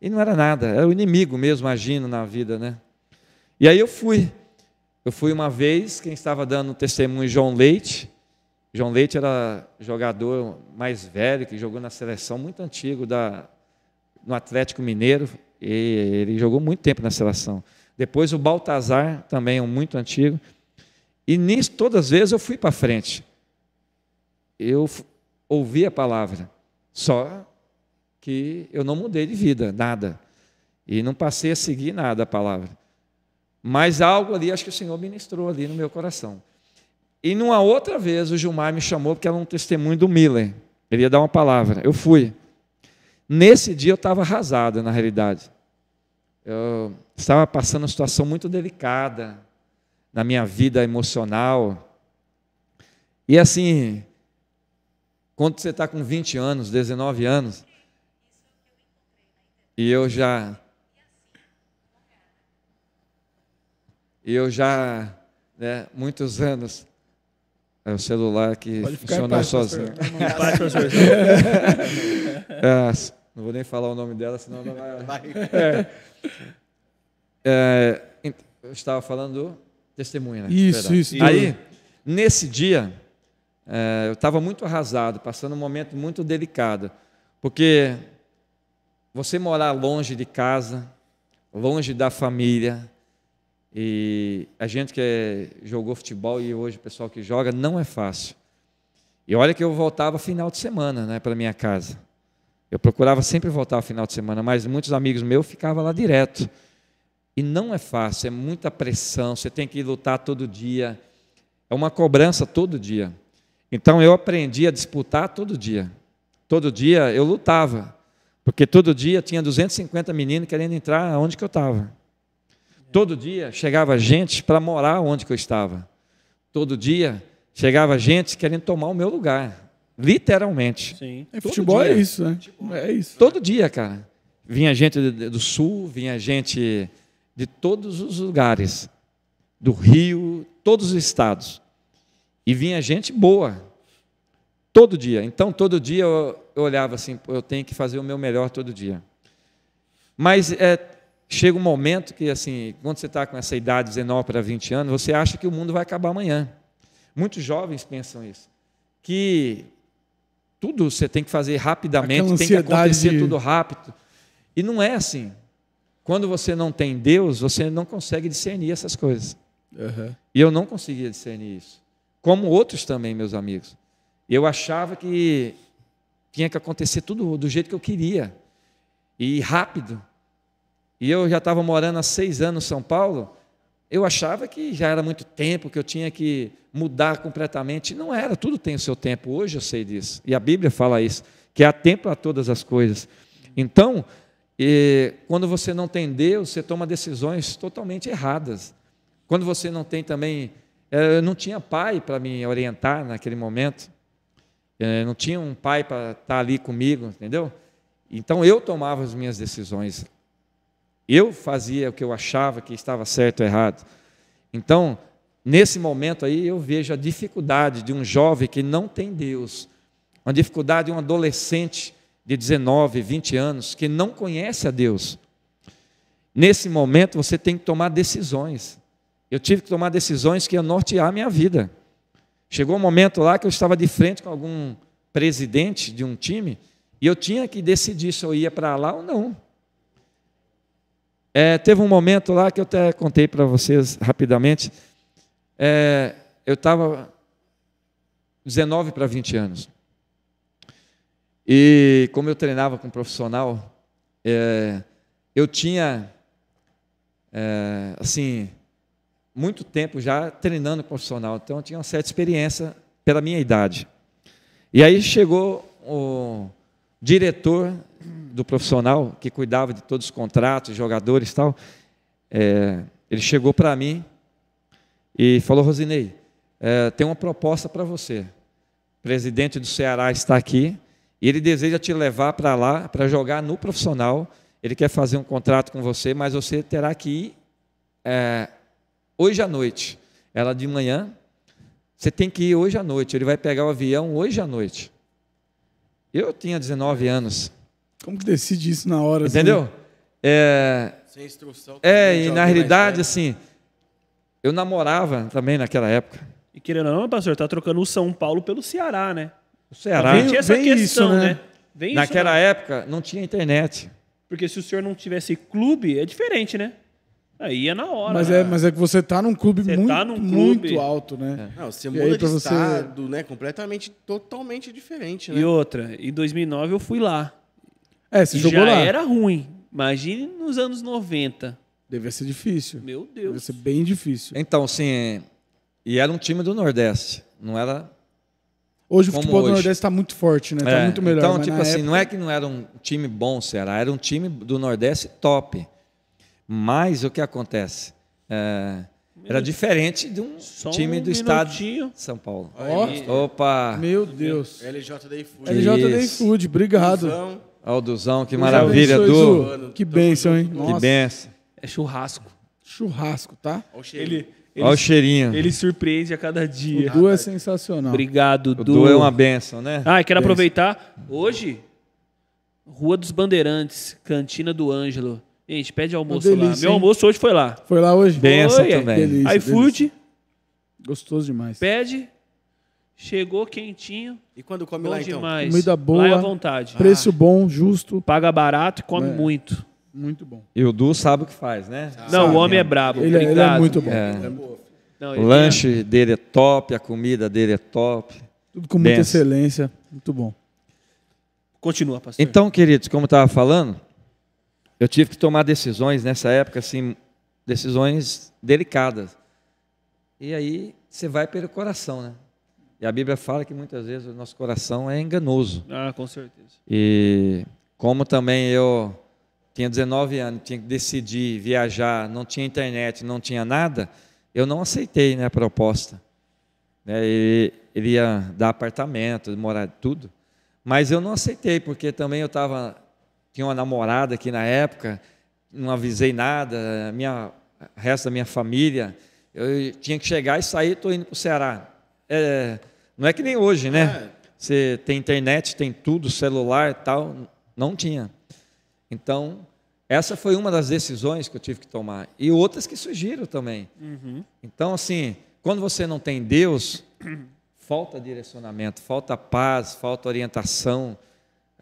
E não era nada, era o inimigo mesmo agindo na vida, né? E aí eu fui. Eu fui uma vez, quem estava dando testemunho João Leite. João Leite era jogador mais velho, que jogou na seleção muito antigo da, no Atlético Mineiro, ele jogou muito tempo na seleção. Depois o Baltazar, também é um muito antigo. E nisso, todas as vezes eu fui para frente. Eu ouvi a palavra, só que eu não mudei de vida, nada. E não passei a seguir nada a palavra. Mas algo ali, acho que o Senhor ministrou ali no meu coração. E numa outra vez o Gilmar me chamou, porque era um testemunho do Miller. Ele ia dar uma palavra. Eu fui. Nesse dia eu estava arrasado, na realidade. Eu estava passando uma situação muito delicada na minha vida emocional. E assim, quando você está com 20 anos, 19 anos, e eu já. e Eu já, né, muitos anos, é o celular que funcionou sozinho. Paz, professor. é, não vou nem falar o nome dela, senão ela vai. é. É, eu estava falando do testemunho, né? Isso, isso. Aí, nesse dia, é, eu estava muito arrasado, passando um momento muito delicado, porque você morar longe de casa, longe da família, e a gente que é, jogou futebol e hoje o pessoal que joga, não é fácil. E olha que eu voltava final de semana né, para minha casa. Eu procurava sempre voltar ao final de semana, mas muitos amigos meus ficavam lá direto. E não é fácil, é muita pressão, você tem que lutar todo dia. É uma cobrança todo dia. Então eu aprendi a disputar todo dia. Todo dia eu lutava, porque todo dia tinha 250 meninos querendo entrar onde que eu estava. Todo dia chegava gente para morar onde que eu estava. Todo dia chegava gente querendo tomar o meu lugar. Literalmente. Sim. É, futebol é dia. é isso, né? É isso. Todo dia, cara. Vinha gente do sul, vinha gente de todos os lugares, do Rio, todos os estados. E vinha gente boa. Todo dia. Então, todo dia eu, eu olhava assim, eu tenho que fazer o meu melhor todo dia. Mas é, chega um momento que, assim, quando você está com essa idade, 19 para 20 anos, você acha que o mundo vai acabar amanhã. Muitos jovens pensam isso. Que tudo você tem que fazer rapidamente, tem que acontecer tudo rápido. E não é assim. Quando você não tem Deus, você não consegue discernir essas coisas. Uhum. E eu não conseguia discernir isso. Como outros também, meus amigos. Eu achava que tinha que acontecer tudo do jeito que eu queria. E rápido. E eu já estava morando há seis anos em São Paulo. Eu achava que já era muito tempo, que eu tinha que mudar completamente. Não era, tudo tem o seu tempo. Hoje eu sei disso. E a Bíblia fala isso, que há tempo a todas as coisas. Então, quando você não tem Deus, você toma decisões totalmente erradas. Quando você não tem também. Eh, eu não tinha pai para me orientar naquele momento. Eu eh, não tinha um pai para estar ali comigo, entendeu? Então eu tomava as minhas decisões eu fazia o que eu achava que estava certo ou errado. Então, nesse momento aí, eu vejo a dificuldade de um jovem que não tem Deus, uma dificuldade de um adolescente de 19, 20 anos que não conhece a Deus. Nesse momento, você tem que tomar decisões. Eu tive que tomar decisões que iam nortear a minha vida. Chegou um momento lá que eu estava de frente com algum presidente de um time e eu tinha que decidir se eu ia para lá ou não. É, teve um momento lá que eu até contei para vocês rapidamente. É, eu estava 19 para 20 anos. E como eu treinava com um profissional, é, eu tinha, é, assim, muito tempo já treinando profissional. Então eu tinha uma certa experiência pela minha idade. E aí chegou o diretor do profissional que cuidava de todos os contratos, jogadores e tal, é, ele chegou para mim e falou: Rosinei, é, tem uma proposta para você. O presidente do Ceará está aqui e ele deseja te levar para lá para jogar no profissional. Ele quer fazer um contrato com você, mas você terá que ir é, hoje à noite. Ela de manhã, você tem que ir hoje à noite. Ele vai pegar o avião hoje à noite. Eu tinha 19 anos. Como que decide isso na hora? Assim? Entendeu? Assim? É, Sem instrução. É, e na realidade, assim, eu namorava também naquela época. E querendo ou não, pastor, tá trocando o São Paulo pelo Ceará, né? O Ceará. Vem, essa vem questão, isso, né? né? Vem naquela isso, né? época, não tinha internet. Porque se o senhor não tivesse clube, é diferente, né? Aí é na hora. Mas, né? é, mas é que você tá num clube, você tá muito, tá num clube... muito alto, né? É. Não, você e muda aí, de estado, você... né? Completamente, totalmente diferente, né? E outra, em 2009 eu fui lá. É, você jogou já lá. era ruim. Imagine nos anos 90. Devia ser difícil. Meu Deus. Devia ser bem difícil. Então, assim, é, e era um time do Nordeste, não era Hoje o futebol hoje. do Nordeste está muito forte, né? Está é, muito melhor. Então, tipo assim, época... não é que não era um time bom será era um time do Nordeste top. Mas o que acontece? É, era diferente de um Só time um do minutinho. estado São Paulo. Oh. Opa! Meu Deus! LJ Day Food. LJ Day Food, obrigado. Fusão. Alduzão, que maravilha, Du. Que bênção, hein? Nossa. Que bênção. É churrasco. Churrasco, tá? Olha o cheirinho. Ele, ele, o cheirinho. Ele surpreende a cada dia. O Du é sensacional. Obrigado, Du. O Du é uma benção, né? Ah, e quero benção. aproveitar. Hoje, Rua dos Bandeirantes, Cantina do Ângelo. Gente, pede almoço delícia, lá. Hein? Meu almoço hoje foi lá. Foi lá hoje? Benção também. iFood. Gostoso demais. Pede, Chegou quentinho. E quando come bom lá, então? demais. Comida boa. Lá é à vontade. Preço bom, justo. Paga barato e come É. muito. Muito bom. E o Du sabe o que faz, né? Não, o homem é brabo. Ele, é- ele é muito bom. É. é Não, O lanche é- dele é top, a comida dele é top. Tudo com muita Benção. excelência. Muito bom. Continua, pastor. Então, queridos, como eu estava falando, eu tive que tomar decisões nessa época, assim, decisões delicadas. E aí você vai pelo coração, né? E a Bíblia fala que muitas vezes o nosso coração é enganoso. Ah, com certeza. E como também eu tinha 19 anos, tinha que decidir viajar, não tinha internet, não tinha nada, eu não aceitei né, a proposta. Né, ele, ele ia dar apartamento, morar tudo. Mas eu não aceitei, porque também eu tava Tinha uma namorada aqui na época, não avisei nada, minha, resto da minha família. Eu tinha que chegar e sair, estou indo para o Ceará. É, não é que nem hoje, né? É. Você tem internet, tem tudo, celular tal. Não tinha. Então, essa foi uma das decisões que eu tive que tomar. E outras que surgiram também. Uhum. Então, assim, quando você não tem Deus, falta direcionamento, falta paz, falta orientação.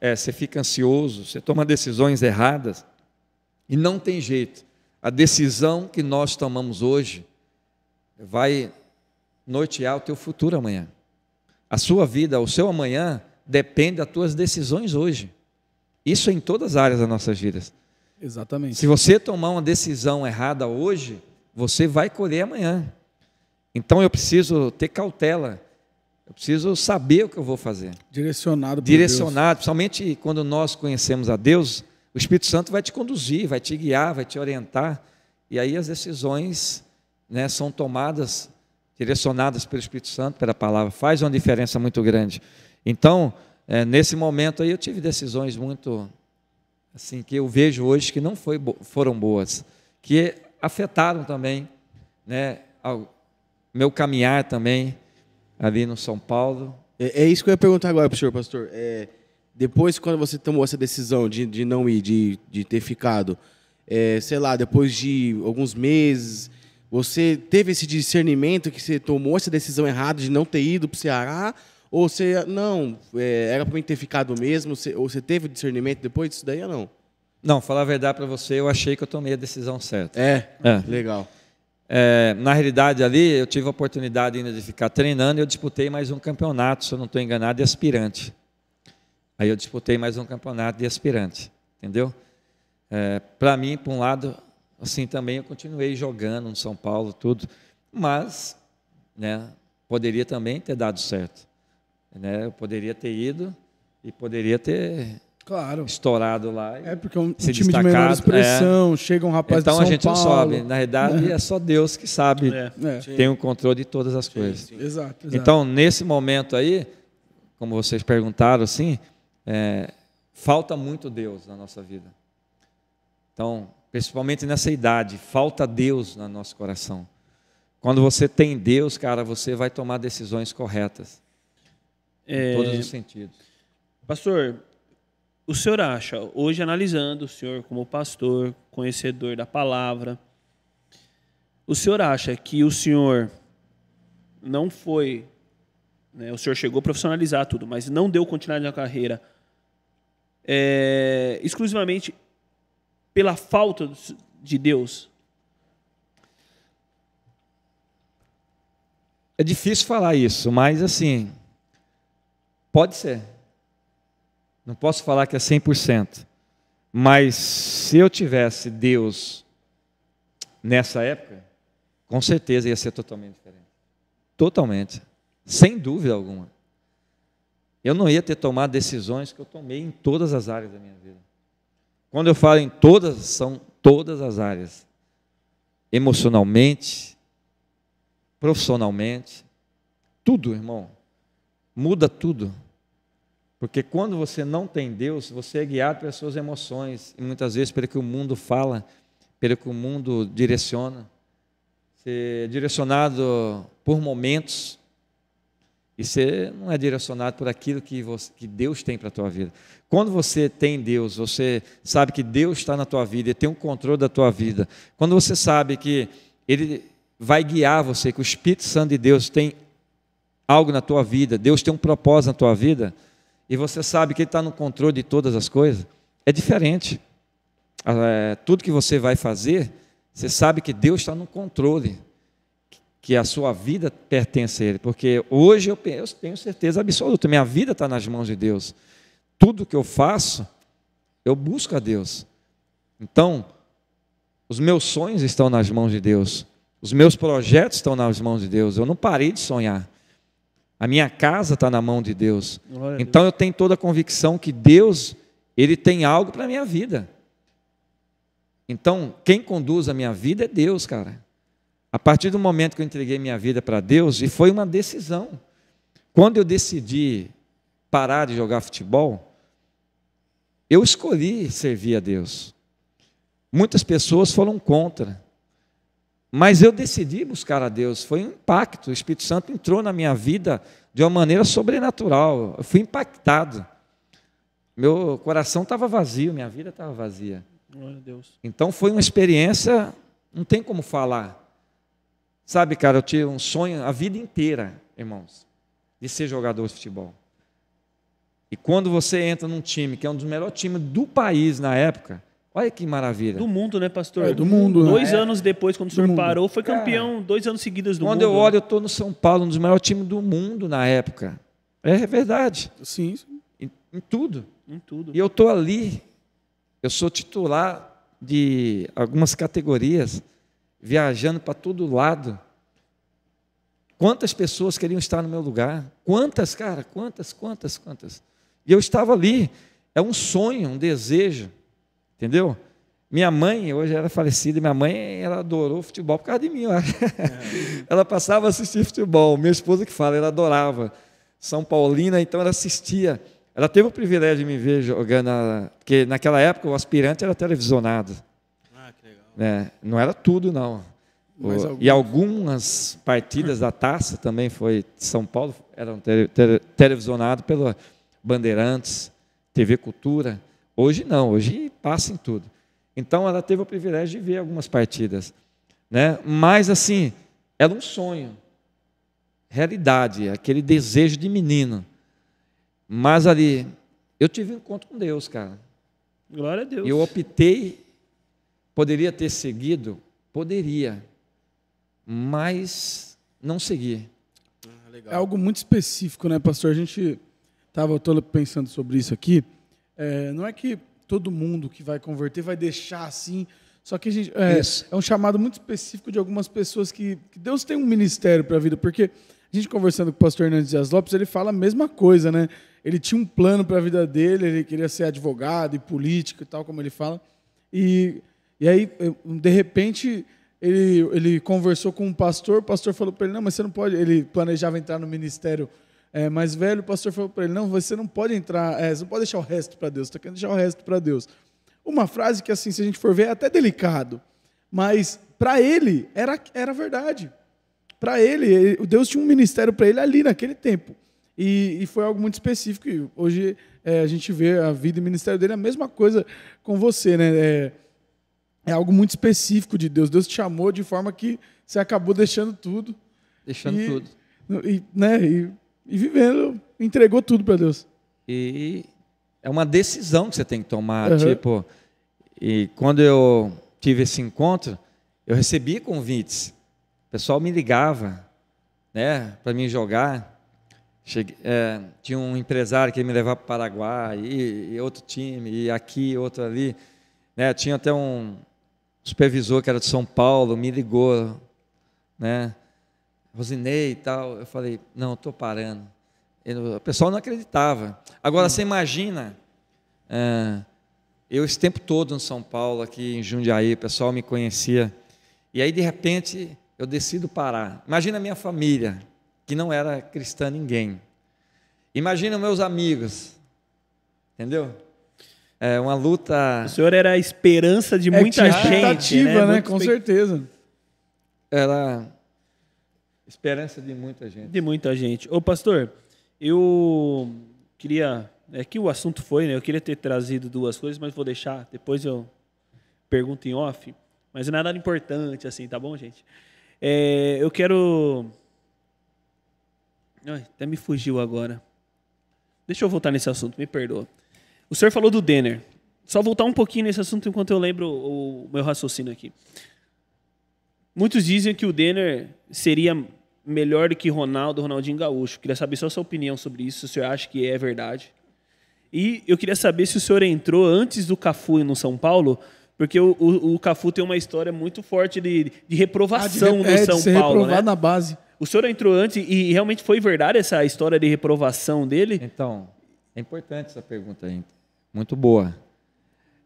É, você fica ansioso, você toma decisões erradas. E não tem jeito. A decisão que nós tomamos hoje vai nortear é o teu futuro amanhã. A sua vida, o seu amanhã, depende das tuas decisões hoje. Isso é em todas as áreas das nossas vidas. Exatamente. Se você tomar uma decisão errada hoje, você vai colher amanhã. Então eu preciso ter cautela. Eu preciso saber o que eu vou fazer. Direcionado. Direcionado. Deus. Principalmente quando nós conhecemos a Deus, o Espírito Santo vai te conduzir, vai te guiar, vai te orientar. E aí as decisões né, são tomadas direcionadas pelo Espírito Santo, pela palavra, faz uma diferença muito grande. Então, é, nesse momento aí, eu tive decisões muito, assim, que eu vejo hoje que não foi, foram boas, que afetaram também, né, ao meu caminhar também, ali no São Paulo. É, é isso que eu ia perguntar agora para o senhor, pastor. É, depois, quando você tomou essa decisão de, de não ir, de, de ter ficado, é, sei lá, depois de alguns meses você teve esse discernimento que você tomou essa decisão errada de não ter ido para o Ceará? Ou você, não, é, era para mim ter ficado mesmo? Você, ou você teve o discernimento depois disso daí ou não? Não, falar a verdade para você, eu achei que eu tomei a decisão certa. É, é. legal. É, na realidade, ali eu tive a oportunidade ainda de ficar treinando e eu disputei mais um campeonato, se eu não estou enganado, de aspirante. Aí eu disputei mais um campeonato de aspirante, entendeu? É, para mim, por um lado, assim também eu continuei jogando no São Paulo, tudo, mas né, poderia também ter dado certo. Né? Eu poderia ter ido e poderia ter claro. estourado lá. É porque um, um time destacado. de menor é. expressão, é. chega um rapaz então, de São Então a gente Paulo. não sobe Na verdade, é. é só Deus que sabe. É. é. Tem o um controle de todas as sim, coisas. Sim. Exato, exato, Então, nesse momento aí, como vocês perguntaram, assim, é, falta muito Deus na nossa vida. Então, principalmente nessa idade, falta Deus no nosso coração. Quando você tem Deus, cara, você vai tomar decisões corretas. É... Em todos os sentidos. Pastor, o senhor acha, hoje analisando o senhor como pastor, conhecedor da palavra, o senhor acha que o senhor não foi. Né, o senhor chegou a profissionalizar tudo, mas não deu continuidade na carreira é, exclusivamente pela falta de Deus. É difícil falar isso, mas assim, pode ser. Não posso falar que é 100%. Mas se eu tivesse Deus nessa época, com certeza ia ser totalmente diferente. Totalmente. Sem dúvida alguma. Eu não ia ter tomado decisões que eu tomei em todas as áreas da minha vida. Quando eu falo em todas, são todas as áreas. Emocionalmente, profissionalmente, tudo, irmão. Muda tudo. Porque quando você não tem Deus, você é guiado pelas suas emoções e muitas vezes pelo que o mundo fala, pelo que o mundo direciona. Ser é direcionado por momentos, e você não é direcionado por aquilo que, você, que Deus tem para a tua vida. Quando você tem Deus, você sabe que Deus está na tua vida, e tem o um controle da tua vida. Quando você sabe que Ele vai guiar você, que o Espírito Santo de Deus tem algo na tua vida, Deus tem um propósito na tua vida, e você sabe que Ele está no controle de todas as coisas, é diferente. Ah, é, tudo que você vai fazer, você sabe que Deus está no controle que a sua vida pertence a Ele, porque hoje eu tenho certeza absoluta, minha vida está nas mãos de Deus. Tudo que eu faço, eu busco a Deus. Então, os meus sonhos estão nas mãos de Deus, os meus projetos estão nas mãos de Deus. Eu não parei de sonhar. A minha casa está na mão de Deus. então eu tenho toda a convicção que Deus, Ele tem algo para a minha vida. Então, quem conduz a minha vida é Deus, cara. A partir do momento que eu entreguei minha vida para Deus, e foi uma decisão. Quando eu decidi parar de jogar futebol, eu escolhi servir a Deus. Muitas pessoas foram contra, mas eu decidi buscar a Deus. Foi um impacto. O Espírito Santo entrou na minha vida de uma maneira sobrenatural. Eu fui impactado. Meu coração estava vazio, minha vida estava vazia. Então foi uma experiência, não tem como falar. Sabe, cara, eu tive um sonho a vida inteira, irmãos, de ser jogador de futebol. E quando você entra num time que é um dos melhores times do país na época, olha que maravilha. Do mundo, né, pastor? É, do mundo. Né? Dois né? anos depois, quando o senhor parou, foi campeão cara, dois anos seguidos do quando mundo. Quando eu olho, eu estou no São Paulo, um dos melhores times do mundo na época. É verdade. Sim. sim. Em, em, tudo. Em tudo. E eu estou ali, eu sou titular de algumas categorias viajando para todo lado. Quantas pessoas queriam estar no meu lugar? Quantas, cara? Quantas, quantas, quantas? E eu estava ali. É um sonho, um desejo. Entendeu? Minha mãe, hoje era é falecida, minha mãe ela adorou futebol por causa de mim. É. ela passava a assistir futebol. Minha esposa que fala, ela adorava. São Paulina, então ela assistia. Ela teve o privilégio de me ver jogando, porque naquela época o aspirante era televisionado. Né? Não era tudo, não. O, E algumas partidas da taça também foi de São Paulo, eram te, te, televisionadas pela Bandeirantes, TV Cultura. Hoje não, hoje passa em tudo. Então ela teve o privilégio de ver algumas partidas. Né? Mas assim, era um sonho, realidade, aquele desejo de menino. Mas ali, eu tive um encontro com Deus, cara. Glória a Deus. Eu optei Poderia ter seguido? Poderia, mas não segui. Ah, é algo muito específico, né, pastor? A gente estava pensando sobre isso aqui. É, não é que todo mundo que vai converter vai deixar assim. Só que a gente, é, é um chamado muito específico de algumas pessoas que, que Deus tem um ministério para a vida, porque a gente conversando com o pastor Hernandes Dias Lopes, ele fala a mesma coisa, né? Ele tinha um plano para a vida dele, ele queria ser advogado e político e tal, como ele fala. E e aí, de repente, ele, ele conversou com um pastor, o pastor falou para ele, não, mas você não pode, ele planejava entrar no ministério é, mais velho, o pastor falou para ele, não, você não pode entrar, é, você não pode deixar o resto para Deus, você está querendo deixar o resto para Deus. Uma frase que, assim, se a gente for ver, é até delicado, mas para ele era, era verdade. Para ele, Deus tinha um ministério para ele ali naquele tempo. E, e, foi algo muito específico. E hoje é, a gente vê a vida e o ministério dele é a mesma coisa com você, né? É, é algo muito específico de Deus. Deus te chamou de forma que você acabou deixando tudo. Deixando e, tudo. E, né, e, e vivendo, entregou tudo para Deus. E é uma decisão que você tem que tomar. Uhum. Tipo, e quando eu tive esse encontro, eu recebi convites. O pessoal me ligava né, para me jogar. Cheguei, é, tinha um empresário que ia me levar para o Paraguai, e, e, outro time, e aqui, outro ali. Né, tinha até um, supervisor, que era de São Paulo, me ligou, né? Rosinei assim, e tal. Eu falei, não, estou parando. Ele, o pessoal não acreditava. Agora, hum. você imagina, é, eu esse tempo todo em São Paulo, aqui em Jundiaí, o pessoal me conhecia. E aí, de repente, eu decido parar. Imagina a minha família, que não era cristã ninguém. Imagina meus amigos, entendeu? é uma luta. O senhor era a esperança de é, muita é, gente. Né? Expectativa, né? né? Com expect... certeza. Era esperança de muita gente. De muita gente. Ô, pastor, eu queria. É que o assunto foi, né? Eu queria ter trazido duas coisas, mas vou deixar. Depois eu pergunto em off. Mas não é nada importante, assim, tá bom, gente? É, eu quero. Ai, até me fugiu agora. Deixa eu voltar nesse assunto, me perdoa. O senhor falou do Denner. Só voltar um pouquinho nesse assunto enquanto eu lembro o meu raciocínio aqui. Muitos dizem que o Denner seria melhor do que Ronaldo, Ronaldinho Gaúcho. Queria saber só sua opinião sobre isso, se o senhor acha que é verdade. E eu queria saber se o senhor entrou antes do Cafu no São Paulo, porque o, o, o Cafu tem uma história muito forte de, de reprovação ah, de, é, no São de ser Paulo. Né? Reprovado né? na base. O senhor entrou antes e realmente foi verdade essa história de reprovação dele? Então, é importante essa pergunta aí, muito boa.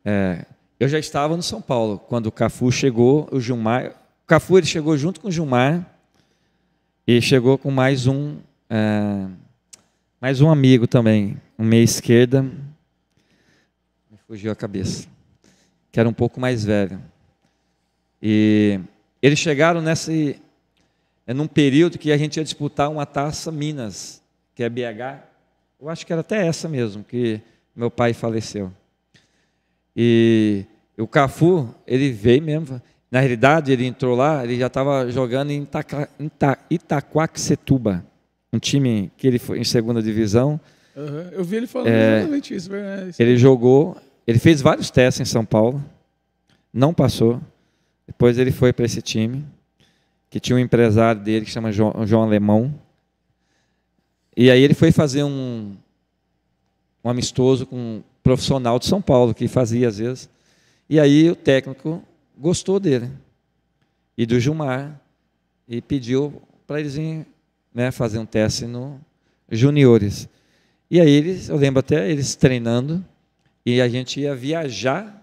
É, eu já estava no São Paulo quando o Cafu chegou, o Gilmar. O Cafu ele chegou junto com o Gilmar e chegou com mais um, é, mais um amigo também, um meia esquerda. Me fugiu a cabeça. Que era um pouco mais velho. E eles chegaram nesse, é, num período que a gente ia disputar uma taça Minas, que é BH. Eu acho que era até essa mesmo, que meu pai faleceu. E o Cafu, ele veio mesmo. Na realidade, ele entrou lá, ele já estava jogando em Itaca, Ita, Itaquaquecetuba, um time que ele foi em segunda divisão. Uhum. Eu vi ele falando é, exatamente isso. Ele jogou, ele fez vários testes em São Paulo, não passou. Depois ele foi para esse time, que tinha um empresário dele que chama João, João Alemão. E aí ele foi fazer um, um amistoso com um profissional de São Paulo, que fazia às vezes. E aí o técnico gostou dele e do Gilmar e pediu para eles irem né, fazer um teste no juniores. E aí eles, eu lembro até eles treinando e a gente ia viajar.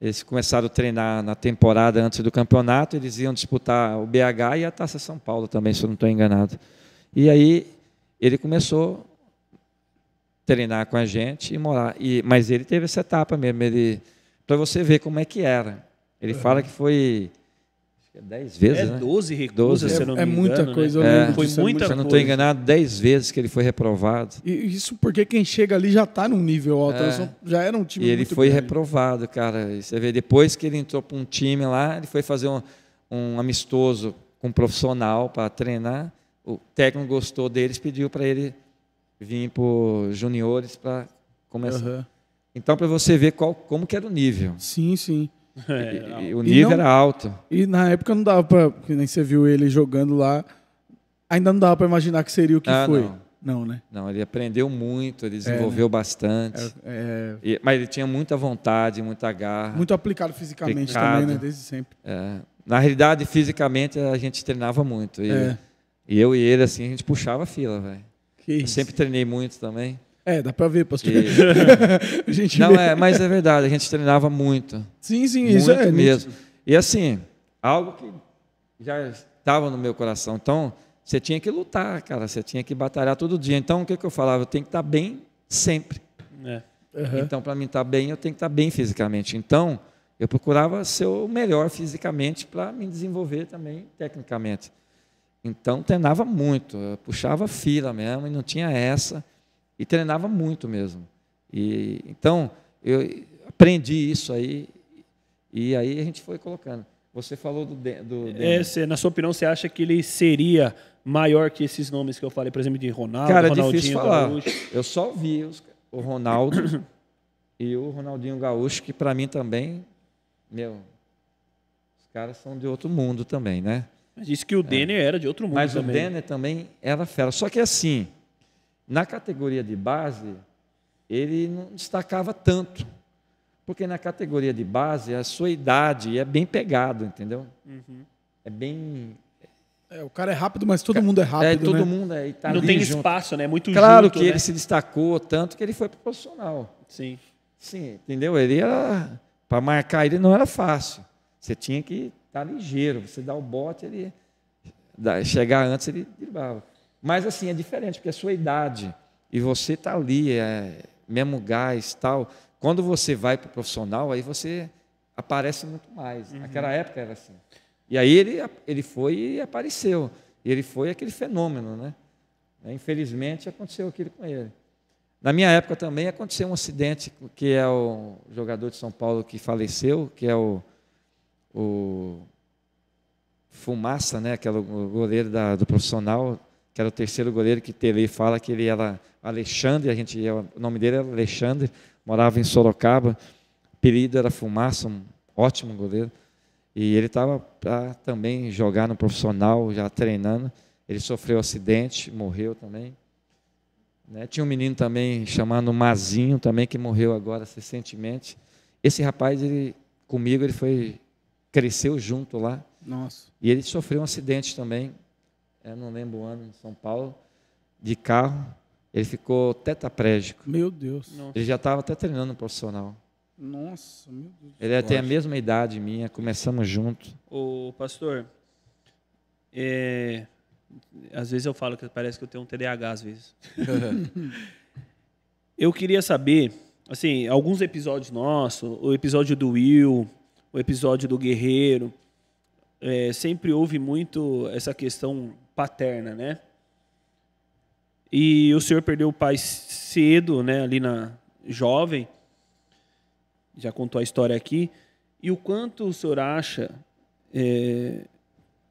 Eles começaram a treinar na temporada antes do campeonato, eles iam disputar o BH e a Taça São Paulo também, se eu não estou enganado. E aí ele começou treinar com a gente e morar. E, mas ele teve essa etapa mesmo, ele, para você ver como é que era. Ele uhum. fala que foi 10 é vezes, é, né? 12 recusas, 12. se não me é, engano. É muita coisa. Né? É, foi muita coisa. Se eu não é estou né? enganado, 10 vezes que ele foi reprovado. E isso porque quem chega ali já está num nível alto. É. Já era um time E ele foi grande. reprovado, cara. E você vê, depois que ele entrou para um time lá, ele foi fazer um, um amistoso com um profissional para treinar. O técnico gostou deles, pediu para ele vim por juniores para começar. Uhum. Então, para você ver qual, como que era o nível. Sim, sim. É, o nível não, era alto. E na época não dava para, nem você viu ele jogando lá, ainda não dava para imaginar que seria o que ah, foi. Não. Não, né? Não, ele aprendeu muito, ele é, desenvolveu é, né? bastante. É, é, e, mas ele tinha muita vontade, muita garra. Muito aplicado fisicamente aplicado. também, né? Desde sempre. É. Na realidade, fisicamente, a gente treinava muito. E, e eu e ele, assim, a gente puxava a fila, velho. Sempre treinei muito também. É, dá para ver, pastor. E... a gente Não, é, mas é verdade, a gente treinava muito. Sim, sim, muito isso é. mesmo. E assim, algo que já estava no meu coração. Então, você tinha que lutar, cara, você tinha que batalhar todo dia. Então, o que, que eu falava? Eu tenho que estar tá bem sempre. É. Uhum. Então, para mim estar tá bem, eu tenho que estar tá bem fisicamente. Então, eu procurava ser o melhor fisicamente para me desenvolver também tecnicamente. Então treinava muito, puxava fila mesmo e não tinha essa e treinava muito mesmo. E então eu aprendi isso aí e aí a gente foi colocando. Você falou do, do, é, na sua opinião você acha que ele seria maior que esses nomes que eu falei, por exemplo, de Ronaldo, Cara, é Ronaldinho falar. Gaúcho? Eu só vi os, o Ronaldo e o Ronaldinho Gaúcho que para mim também, meu, os caras são de outro mundo também, né? Mas disse que o é. Denner era de outro mundo Mas também. o Denner também era fera. Só que assim, na categoria de base, ele não destacava tanto. Porque na categoria de base, a sua idade é bem pegado, entendeu? Uhum. É bem é, o cara é rápido, mas todo mundo é, é rápido. É, todo né? mundo é. Tá não tem junto. espaço, né? Muito Claro junto, que né? ele se destacou tanto que ele foi proporcional. Sim. Sim, entendeu? Ele era. Para marcar ele não era fácil. Você tinha que tá ligeiro. Você dá o bote, ele chegar antes, ele driblava. Mas assim, é diferente, porque é a sua idade e você tá ali, é, mesmo gás tal. Quando você vai para o profissional, aí você aparece muito mais. Uhum. Naquela época era assim. E aí ele, ele foi e apareceu. Ele foi aquele fenômeno, né? É, infelizmente aconteceu aquilo com ele. Na minha época também aconteceu um acidente que é o jogador de São Paulo que faleceu, que é o o Fumaça, né, que goleiro da, do profissional, que era o terceiro goleiro que teve, ele fala que ele era Alexandre, a gente, é o nome dele era Alexandre, morava em Sorocaba, apelido era Fumaça, um ótimo goleiro, e ele estava para também jogar no profissional, já treinando, ele sofreu acidente, morreu também, né, tinha um menino também chamado Mazinho, também, que morreu agora recentemente, esse rapaz, ele, comigo, ele foi cresceu junto lá. Nossa. E ele sofreu um acidente também, eu não lembro o ano, em São Paulo, de carro. Ele ficou tetaprégico. Meu Deus. Nossa. Ele já estava até treinando profissional. Nossa, meu Deus. Ele é, tem a mesma idade minha, começamos junto. O pastor, é, às vezes eu falo que parece que eu tenho um TDAH às vezes. eu queria saber, assim, alguns episódios nossos, o episódio do Will, o episódio do guerreiro. É, sempre houve muito essa questão paterna, né? E o senhor perdeu o pai cedo, né? Ali na jovem. Já contou a história aqui. E o quanto o senhor acha é,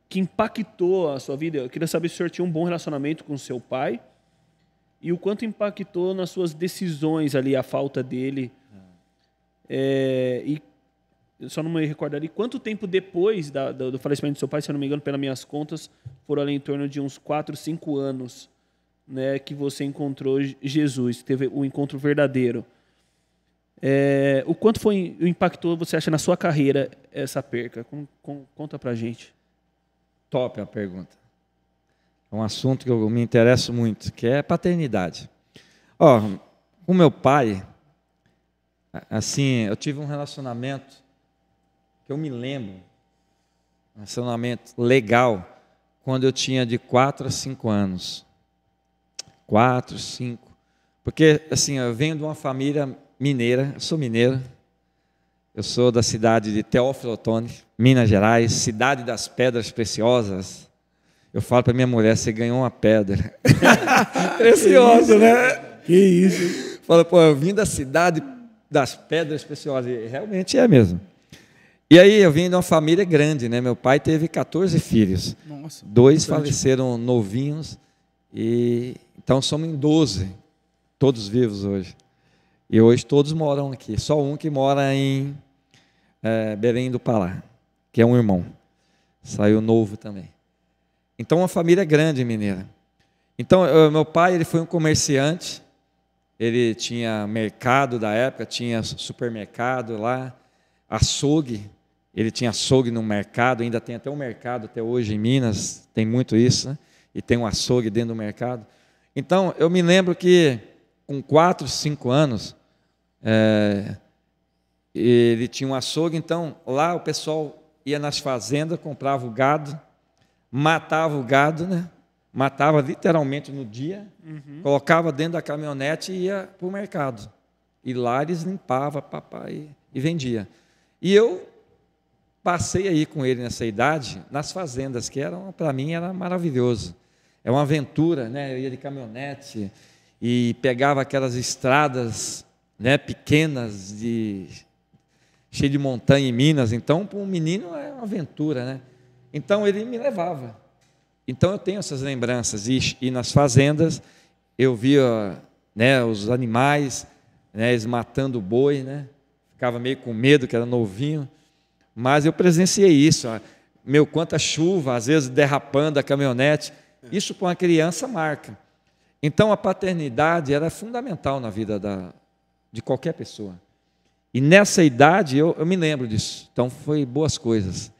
que impactou a sua vida? Eu queria saber se o senhor tinha um bom relacionamento com seu pai e o quanto impactou nas suas decisões ali a falta dele. Hum. É, e eu só não me recordo ali, quanto tempo depois da, do, do, falecimento do seu pai, se eu não me engano, pelas minhas contas, foram ali em torno de uns 4, 5 anos, né, que você encontrou Jesus, teve o um encontro verdadeiro. É, o quanto foi impactou você acha na sua carreira essa perca? Com, com, conta pra gente. Top a pergunta. É um assunto que eu me interesso muito, que é paternidade. Ó, com meu pai, assim, eu tive um relacionamento que eu me lembro, um relacionamento legal, quando eu tinha de 4 a 5 anos. 4, 5. Porque, assim, eu venho de uma família mineira, eu sou mineiro, eu sou da cidade de Teófilo Otoni, Minas Gerais, cidade das pedras preciosas. Eu falo para minha mulher, você ganhou uma pedra. Preciosa, né? Que isso. Fala, pô, eu vim da cidade das pedras preciosas. E realmente é mesmo. E aí eu vim de uma família grande, né? Meu pai teve 14 filhos. Nossa, Dois bastante. faleceram novinhos e então somos em 12, todos vivos hoje. E hoje todos moram aqui, só um que mora em é, Belém do Pará, que é um irmão. Saiu novo também. Então uma família grande mineira. Então eu, meu pai ele foi um comerciante. Ele tinha mercado da época, tinha supermercado lá, açougue ele tinha açougue no mercado, ainda tem até um mercado até hoje em Minas, tem muito isso, né? E tem um açougue dentro do mercado. Então, eu me lembro que com 4, 5 anos, é, ele tinha um açougue, então lá o pessoal ia nas fazendas, comprava o gado, matava o gado, né? matava literalmente no dia, uhum. colocava dentro da caminhonete e ia para o mercado. E lá eles limpava, papai, e vendia. E eu Passei aí com ele nessa idade, nas fazendas, que eram, para mim, era maravilhoso. É uma aventura, né? Eu ia de caminhonete e pegava aquelas estradas, né, pequenas de cheio de montanha em Minas, então para um menino é uma aventura, né? Então ele me levava. Então eu tenho essas lembranças e, e nas fazendas eu via, né, os animais, né, eles matando o boi, né? Ficava meio com medo que era novinho mas eu presenciei isso. Meu, quanta chuva, às vezes derrapando a caminhonete. Isso com a criança marca. Então a paternidade era é fundamental na vida da, de qualquer pessoa. E nessa idade eu, eu me lembro disso. Então foi boas coisas.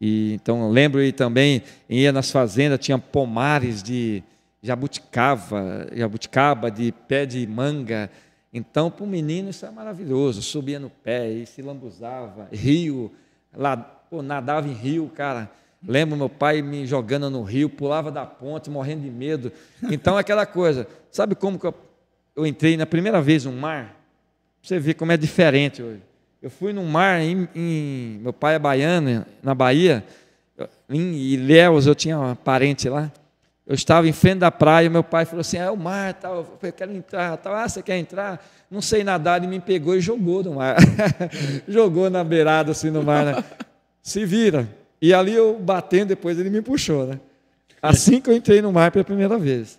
E, então eu lembro e também ia nas fazendas, tinha pomares de jabuticava, jabuticaba, de pé de manga, então, para o menino, isso é maravilhoso. Subia no pé e se lambuzava, rio, lá, pô, nadava em rio, cara. Lembro meu pai me jogando no rio, pulava da ponte, morrendo de medo. Então, é aquela coisa. Sabe como que eu, eu entrei na primeira vez no mar? Você vê como é diferente hoje. Eu fui no mar, em, em meu pai é baiano, na Bahia, em Ilhéus, eu tinha um parente lá. Eu estava em frente da praia, meu pai falou assim: ah, é o mar, tal, eu quero entrar, tal. Ah, você quer entrar? Não sei nadar. Ele me pegou e jogou no mar. jogou na beirada, assim, no mar. Né? Se vira. E ali eu batendo, depois ele me puxou, né? Assim que eu entrei no mar pela primeira vez.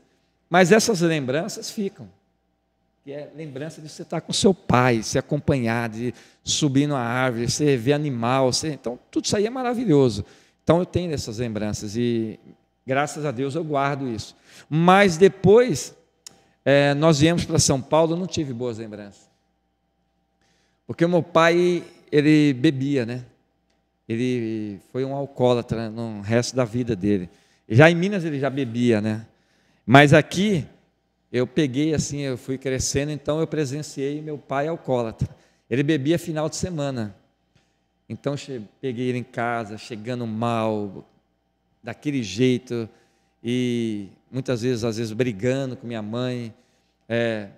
Mas essas lembranças ficam. Que é lembrança de você estar com seu pai, se acompanhar, de subir numa árvore, você ver animal. Você... Então, tudo isso aí é maravilhoso. Então, eu tenho essas lembranças. E Graças a Deus eu guardo isso. Mas depois, é, nós viemos para São Paulo, eu não tive boas lembranças. Porque meu pai, ele bebia, né? Ele foi um alcoólatra no resto da vida dele. Já em Minas ele já bebia, né? Mas aqui, eu peguei assim, eu fui crescendo, então eu presenciei meu pai alcoólatra. Ele bebia final de semana. Então peguei ele em casa, chegando mal, daquele jeito e muitas vezes, às vezes, brigando com minha mãe. É,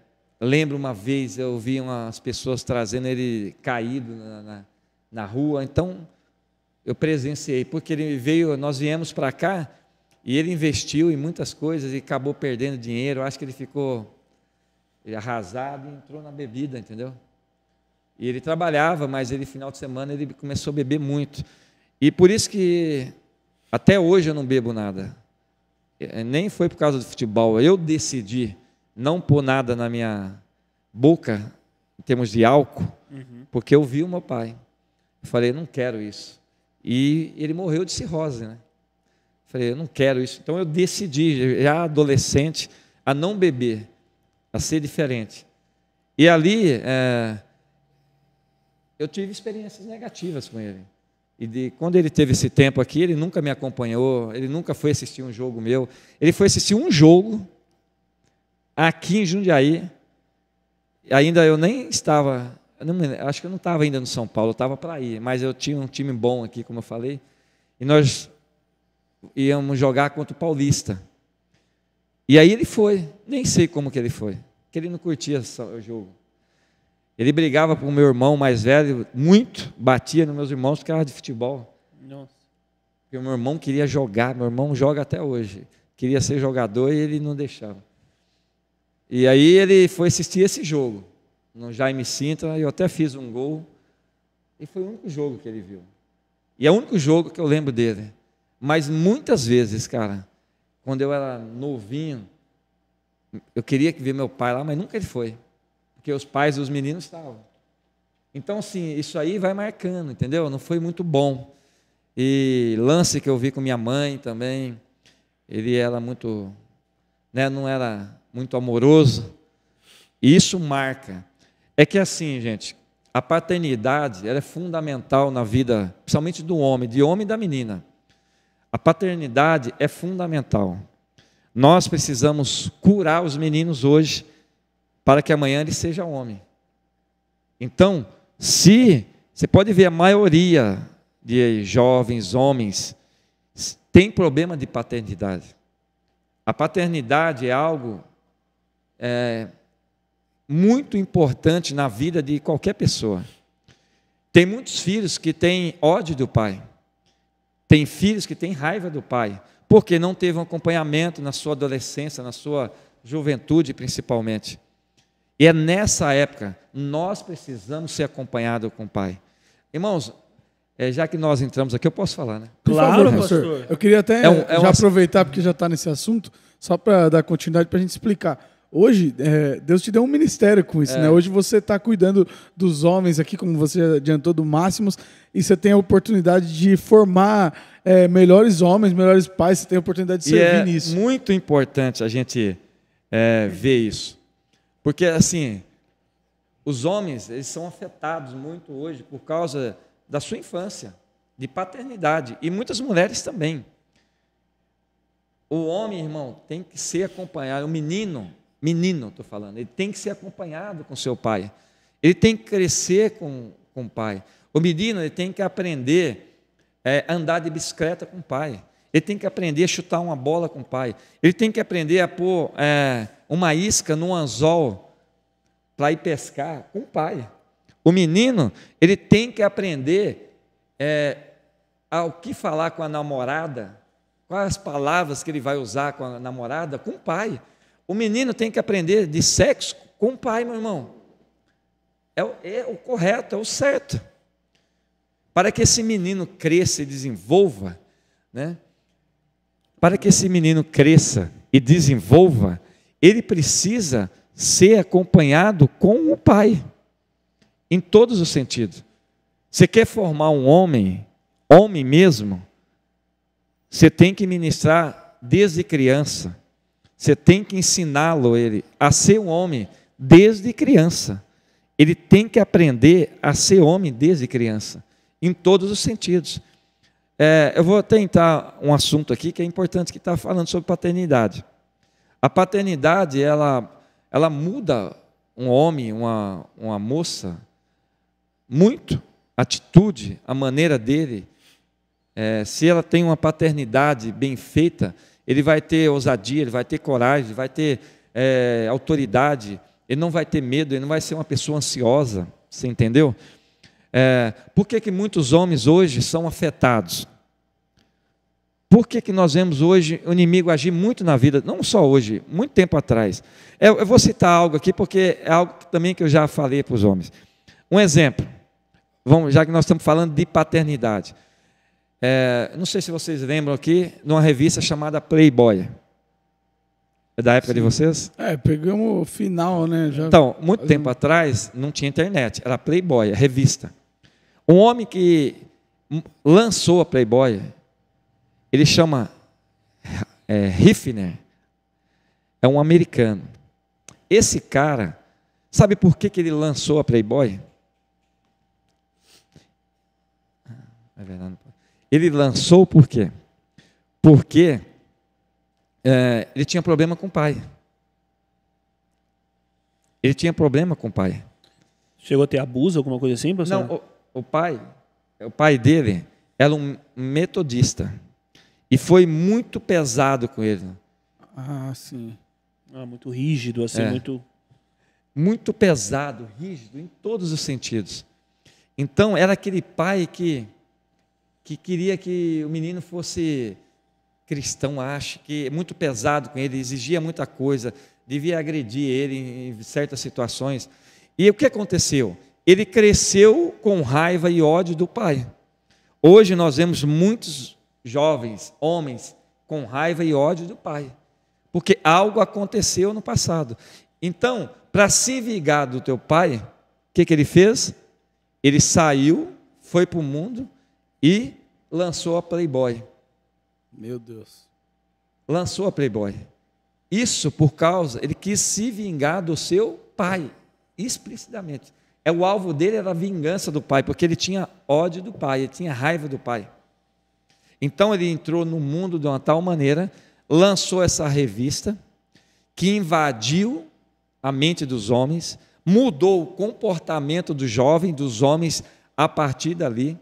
lembro uma vez eu ouvi umas pessoas trazendo ele caído na, na, na rua, então eu presenciei, porque ele veio, nós viemos para cá e ele investiu em muitas coisas e acabou perdendo dinheiro. acho que ele ficou arrasado e entrou na bebida, entendeu? E ele trabalhava, mas ele final de semana ele começou a beber muito. E por isso que até hoje eu não bebo nada. É, nem foi por causa do futebol. Eu decidi não pôr nada na minha boca, em termos de álcool, uhum. porque eu vi o meu pai. Eu falei, não quero isso. E ele morreu de cirrose, né? falei, eu não quero isso. Então eu decidi, já adolescente, a não beber, a ser diferente. E ali, é, eu tive experiências negativas com ele. E de, quando ele teve esse tempo aqui, ele nunca me acompanhou, ele nunca foi assistir um jogo meu. Ele foi assistir um jogo aqui em Jundiaí. Ainda eu nem estava, eu não, acho que eu não estava ainda no São Paulo, eu estava para ir, mas eu tinha um time bom aqui, como eu falei. E nós íamos jogar contra o Paulista. E aí ele foi, nem sei como que ele foi, que ele não curtia o jogo. Ele brigava com o meu irmão mais velho, muito, batia nos meus irmãos, era de futebol. Nossa. Porque o meu irmão queria jogar, meu irmão joga até hoje. Queria ser jogador e ele não deixava. E aí ele foi assistir esse jogo, no Jaime Sintra, eu até fiz um gol. E foi o único jogo que ele viu. E é o único jogo que eu lembro dele. Mas muitas vezes, cara, quando eu era novinho, eu queria ver meu pai lá, mas nunca ele foi porque os pais dos meninos estavam. Então, sim, isso aí vai marcando, entendeu? Não foi muito bom. E lance que eu vi com minha mãe também, ele era muito, né, não era muito amoroso. E isso marca. É que assim, gente, a paternidade é fundamental na vida, principalmente do homem, de homem e da menina. A paternidade é fundamental. Nós precisamos curar os meninos hoje para que amanhã ele seja homem. Então, se você pode ver a maioria de jovens homens tem problema de paternidade. A paternidade é algo é, muito importante na vida de qualquer pessoa. Tem muitos filhos que têm ódio do pai. Tem filhos que têm raiva do pai, porque não teve um acompanhamento na sua adolescência, na sua juventude, principalmente. E é nessa época nós precisamos ser acompanhados com o Pai. Irmãos, é, já que nós entramos aqui, eu posso falar, né? Claro, favor, pastor. pastor. Eu queria até é um, é aproveitar, porque já está nesse assunto, só para dar continuidade, para a gente explicar. Hoje, é, Deus te deu um ministério com isso, é. né? Hoje você está cuidando dos homens aqui, como você adiantou, do Máximos, e você tem a oportunidade de formar é, melhores homens, melhores pais, você tem a oportunidade de servir e é nisso. muito importante a gente ver isso. Porque assim, os homens, eles são afetados muito hoje por causa da sua infância, de paternidade, e muitas mulheres também. O homem, irmão, tem que ser acompanhado, o menino, menino, estou falando, ele tem que ser acompanhado com seu pai, ele tem que crescer com, com o pai. O menino, ele tem que aprender a é, andar de bicicleta com o pai, ele tem que aprender a chutar uma bola com o pai, ele tem que aprender a pôr. É, uma isca num anzol para ir pescar com o pai. O menino, ele tem que aprender é, ao que falar com a namorada, quais as palavras que ele vai usar com a namorada, com o pai. O menino tem que aprender de sexo com o pai, meu irmão. É, é o correto, é o certo. Para que esse menino cresça e desenvolva, né? para que esse menino cresça e desenvolva, ele precisa ser acompanhado com o pai, em todos os sentidos. Você quer formar um homem, homem mesmo, você tem que ministrar desde criança. Você tem que ensiná-lo ele a ser um homem desde criança. Ele tem que aprender a ser homem desde criança, em todos os sentidos. É, eu vou tentar um assunto aqui que é importante que está falando sobre paternidade. A paternidade, ela, ela muda um homem, uma, uma moça, muito. A atitude, a maneira dele. É, se ela tem uma paternidade bem feita, ele vai ter ousadia, ele vai ter coragem, vai ter é, autoridade, ele não vai ter medo, ele não vai ser uma pessoa ansiosa, você entendeu? É, por que, que muitos homens hoje são afetados? Por que, que nós vemos hoje o inimigo agir muito na vida, não só hoje, muito tempo atrás? Eu, é, eu vou citar algo aqui, porque é algo também que eu já falei para os homens. Um exemplo, vamos, já que nós estamos falando de paternidade. É, não sei se vocês lembram aqui, numa revista chamada Playboy. É da época Sim. de vocês? É, pegamos o final, né? Já... Então, muito tempo atrás, não tinha internet, era Playboy, revista. Um homem que lançou a Playboy, ele chama é, Riffner, é um americano. Esse cara, sabe por que, que ele lançou a Playboy? Ah, é ele lançou por quê? Porque é, ele tinha problema com o pai. Ele tinha problema com o pai. Chegou a ter abuso, alguma coisa assim, professor? Não, o, o pai, o pai dele era um metodista. E foi muito pesado com ele. Ah, sim. Ah, muito rígido, assim, é. muito. Muito pesado, rígido, em todos os sentidos. Então, era aquele pai que, que queria que o menino fosse cristão, acho que é muito pesado com ele, exigia muita coisa, devia agredir ele em certas situações. E o que aconteceu? Ele cresceu com raiva e ódio do pai. Hoje nós vemos muitos jovens, homens, com raiva e ódio do pai, porque algo aconteceu no passado. Então, para se vingar do teu pai, o que, que ele fez? Ele saiu, foi para o mundo e lançou a Playboy. Meu Deus. Lançou a Playboy. Isso por causa, ele quis se vingar do seu pai, explicitamente. É o alvo dele era a vingança do pai, porque ele tinha ódio do pai, ele tinha raiva do pai. Então ele entrou no mundo de uma tal maneira, lançou essa revista, que invadiu a mente dos homens, mudou o comportamento do jovem, dos homens, a partir dali.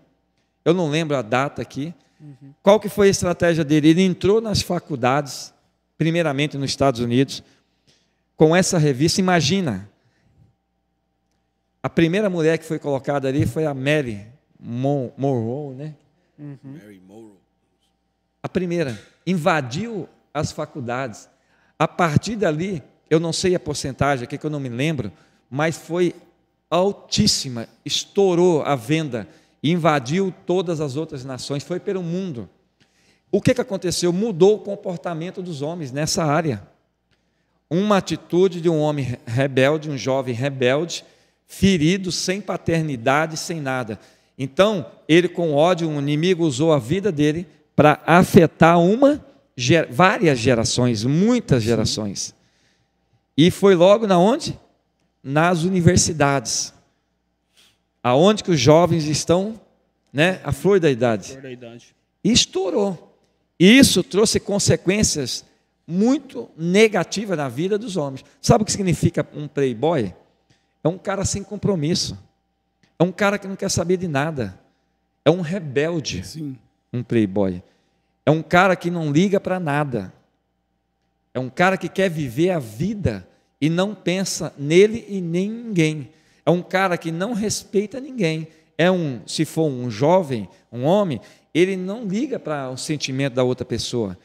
Eu não lembro a data aqui. Uhum. Qual que foi a estratégia dele? Ele entrou nas faculdades, primeiramente nos Estados Unidos, com essa revista. Imagina, a primeira mulher que foi colocada ali foi a Mary Monroe, né? Uhum. Mary Monroe. A primeira, invadiu as faculdades. A partir dali, eu não sei a porcentagem, aqui que eu não me lembro, mas foi altíssima, estourou a venda e invadiu todas as outras nações, foi pelo mundo. O que, que aconteceu? Mudou o comportamento dos homens nessa área. Uma atitude de um homem rebelde, um jovem rebelde, ferido, sem paternidade, sem nada. Então, ele, com ódio, um inimigo usou a vida dele para afetar uma, várias gerações, muitas gerações. E foi logo na onde? Nas universidades. Aonde que os jovens estão, né? A flor da idade. Flor da idade. E estourou. Isso trouxe consequências muito negativas na vida dos homens. Sabe o que significa um playboy? É um cara sem compromisso. É um cara que não quer saber de nada. É um rebelde. Sim um playboy. É um cara que não liga para nada. É um cara que quer viver a vida e não pensa nele e nem ninguém. É um cara que não respeita ninguém. É um, se for um jovem, um homem, ele não liga para o sentimento da outra pessoa.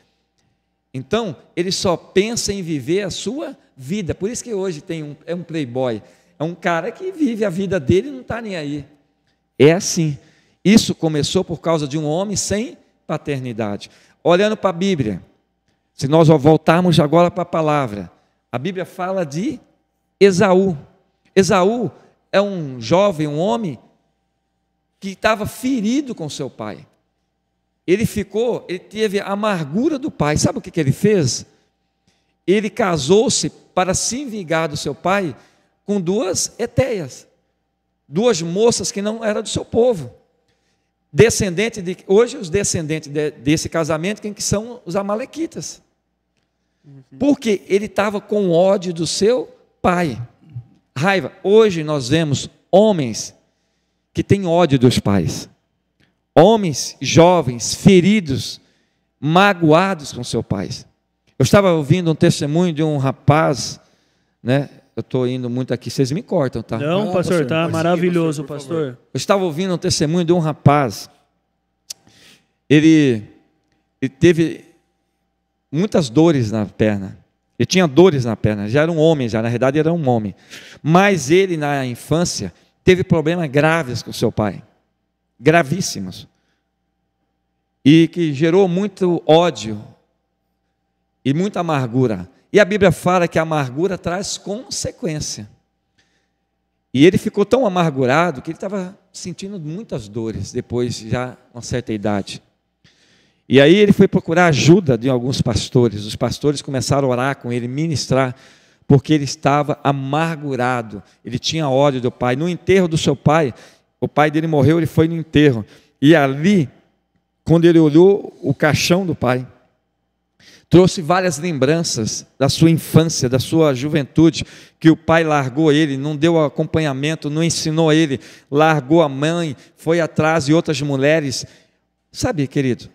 Então, ele só pensa em viver a sua vida. Por isso que hoje tem um, é um playboy. É um cara que vive a vida dele e não está nem aí. É assim. Isso começou por causa de um homem sem paternidade. Olhando para a Bíblia, se nós voltarmos agora para a palavra, a Bíblia fala de Esaú. Esaú é um jovem, um homem que estava ferido com seu pai. Ele ficou, ele teve a amargura do pai. Sabe o que, que ele fez? Ele casou-se para se vingar do seu pai com duas etéias, duas moças que não eram do seu povo. Descendente de, hoje, os descendentes de, desse casamento, quem que são os amalequitas. Porque ele estava com ódio do seu pai. Raiva. Hoje nós vemos homens que têm ódio dos pais. Homens jovens, feridos, magoados com seus pais. Eu estava ouvindo um testemunho de um rapaz, né, eu estou indo muito aqui, vocês me cortam, tá? Não, Não pastor, está maravilhoso, pastor. Eu estava ouvindo um testemunho de um rapaz. Ele, ele teve muitas dores na perna. Ele tinha dores na perna. Já era um homem, já na verdade era um homem. Mas ele na infância teve problemas graves com seu pai, gravíssimos, e que gerou muito ódio e muita amargura. E a Bíblia fala que a amargura traz consequência. E ele ficou tão amargurado que ele estava sentindo muitas dores depois, já uma certa idade. E aí ele foi procurar ajuda de alguns pastores. Os pastores começaram a orar com ele, ministrar, porque ele estava amargurado. Ele tinha ódio do pai. No enterro do seu pai, o pai dele morreu, ele foi no enterro. E ali, quando ele olhou o caixão do pai, trouxe várias lembranças da sua infância, da sua juventude, que o pai largou ele, não deu acompanhamento, não ensinou ele, largou a mãe, foi atrás de outras mulheres. Sabe, querido,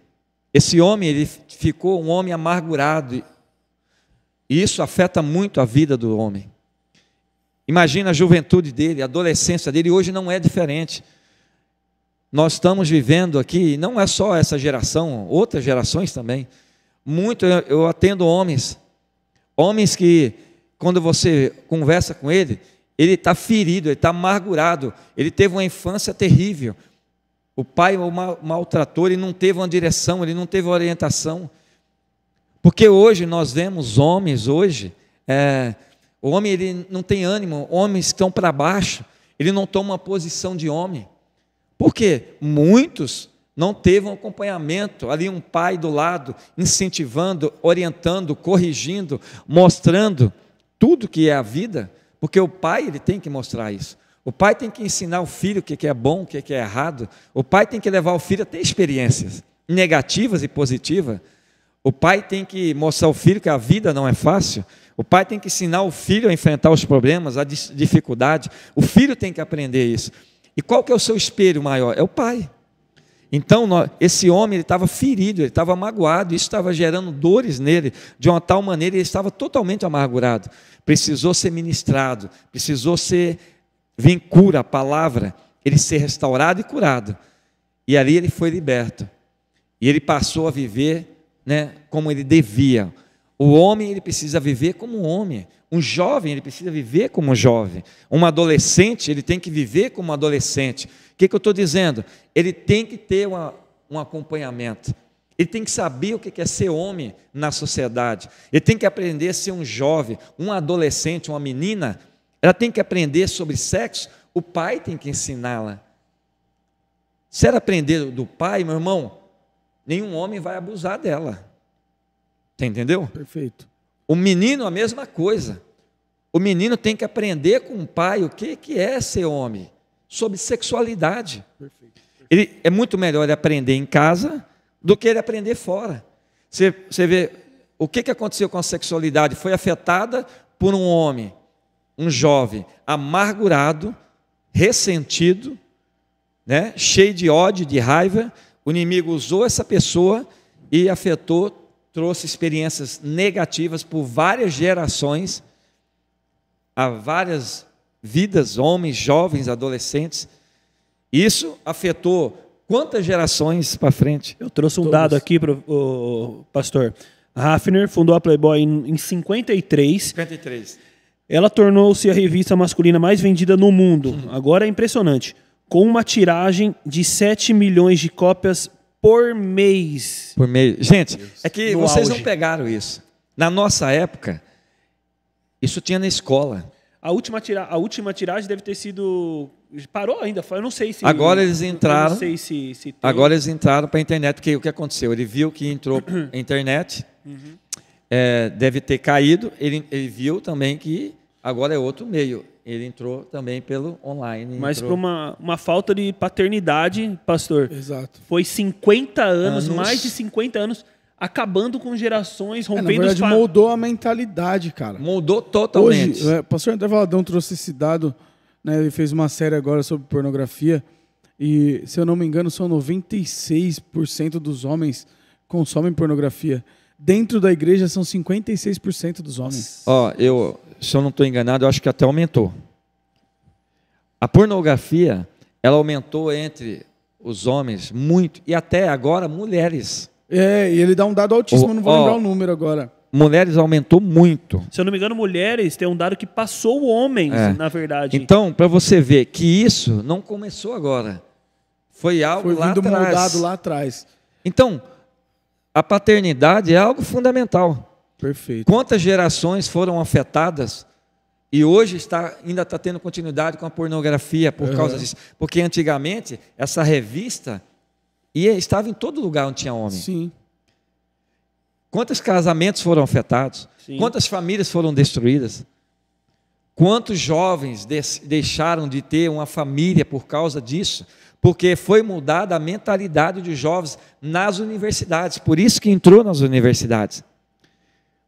esse homem ele ficou um homem amargurado. E isso afeta muito a vida do homem. Imagina a juventude dele, a adolescência dele, hoje não é diferente. Nós estamos vivendo aqui, não é só essa geração, outras gerações também muito eu, atendo homens. Homens que, quando você conversa com ele, ele está ferido, ele está amargurado, ele teve uma infância terrível. O pai o maltratou, ele não teve uma direção, ele não teve orientação. Porque hoje nós vemos homens, hoje, é, o homem ele não tem ânimo, homens estão para baixo, ele não toma uma posição de homem. Por quê? Muitos não teve um acompanhamento, ali um pai do lado, incentivando, orientando, corrigindo, mostrando tudo que é a vida, porque o pai ele tem que mostrar isso. O pai tem que ensinar o filho o que é bom, o que é errado. O pai tem que levar o filho a ter experiências negativas e positivas. O pai tem que mostrar ao filho que a vida não é fácil. O pai tem que ensinar o filho a enfrentar os problemas, a dificuldade. O filho tem que aprender isso. E qual que é o seu espelho maior? É o pai. Então, esse homem estava ferido, ele estava magoado, isso estava gerando dores nele, de uma tal maneira ele estava totalmente amargurado. Precisou ser ministrado, precisou ser, vem cura, a palavra, ele ser restaurado e curado. E ali ele foi liberto. E ele passou a viver né, como ele devia. O homem ele precisa viver como um homem. Um jovem ele precisa viver como um jovem. Um adolescente ele tem que viver como um adolescente. O que, que eu estou dizendo? Ele tem que ter uma, um acompanhamento. Ele tem que saber o que é ser homem na sociedade. Ele tem que aprender a ser um jovem, um adolescente, uma menina. Ela tem que aprender sobre sexo. O pai tem que ensiná-la. Se ela aprender do pai, meu irmão, nenhum homem vai abusar dela. Você entendeu? Perfeito. O menino, a mesma coisa. O menino tem que aprender com o pai o que é ser homem sobre sexualidade. Ele, é muito melhor ele aprender em casa do que ele aprender fora. Você, você vê o que, que aconteceu com a sexualidade? Foi afetada por um homem, um jovem, amargurado, ressentido, né? cheio de ódio, de raiva. O inimigo usou essa pessoa e afetou, trouxe experiências negativas por várias gerações a várias vidas, homens, jovens, adolescentes. Isso afetou quantas gerações para frente? Eu trouxe um Todos. dado aqui para o pastor. Hafner fundou a Playboy em, em 53. 53. Ela tornou-se a revista masculina mais vendida no mundo. Uhum. Agora é impressionante. Com uma tiragem de 7 milhões de cópias por mês. Por mês. Gente, é que no vocês auge. não pegaram isso. Na nossa época, isso tinha na escola. A última, tira, a última tiragem deve ter sido. Parou ainda. Eu não sei se. Agora eles entraram. não sei se. se tem. Agora eles entraram para a internet, porque o que aconteceu? Ele viu que entrou a internet, uhum. é, deve ter caído. Ele, ele viu também que agora é outro meio. Ele entrou também pelo online. Mas entrou... por uma, uma falta de paternidade, pastor. Exato. Foi 50 anos, anos, mais de 50 anos acabando com gerações, rompendo... É, na verdade, moldou a mentalidade, cara. Moldou totalmente. Hoje, é, o pastor André Valadão trouxe esse dado, né, ele fez uma série agora sobre pornografia, e, se eu não me engano, são 96% dos homens consomem pornografia. Dentro da igreja, são 56% dos homens. Ó, oh, eu, se eu não estou enganado, eu acho que até aumentou. A pornografia, ela aumentou entre os homens muito, e até agora mulheres. É, e ele dá um dado altíssimo, não vou ó, lembrar o número agora. Mulheres aumentou muito. Se eu não me engano, mulheres tem um dado que passou homens, é. na verdade. Então, para você ver que isso não começou agora. Foi algo Foi lá atrás. mudado lá atrás. Então, a paternidade é algo fundamental. Perfeito. Quantas gerações foram afetadas e hoje está, ainda está tendo continuidade com a pornografia por uhum. causa disso? Porque antigamente essa revista e estava em todo lugar onde tinha homem. Sim. Quantos casamentos foram afetados? Sim. Quantas famílias foram destruídas? Quantos jovens deixaram de ter uma família por causa disso? Porque foi mudada a mentalidade dos jovens nas universidades, por isso que entrou nas universidades.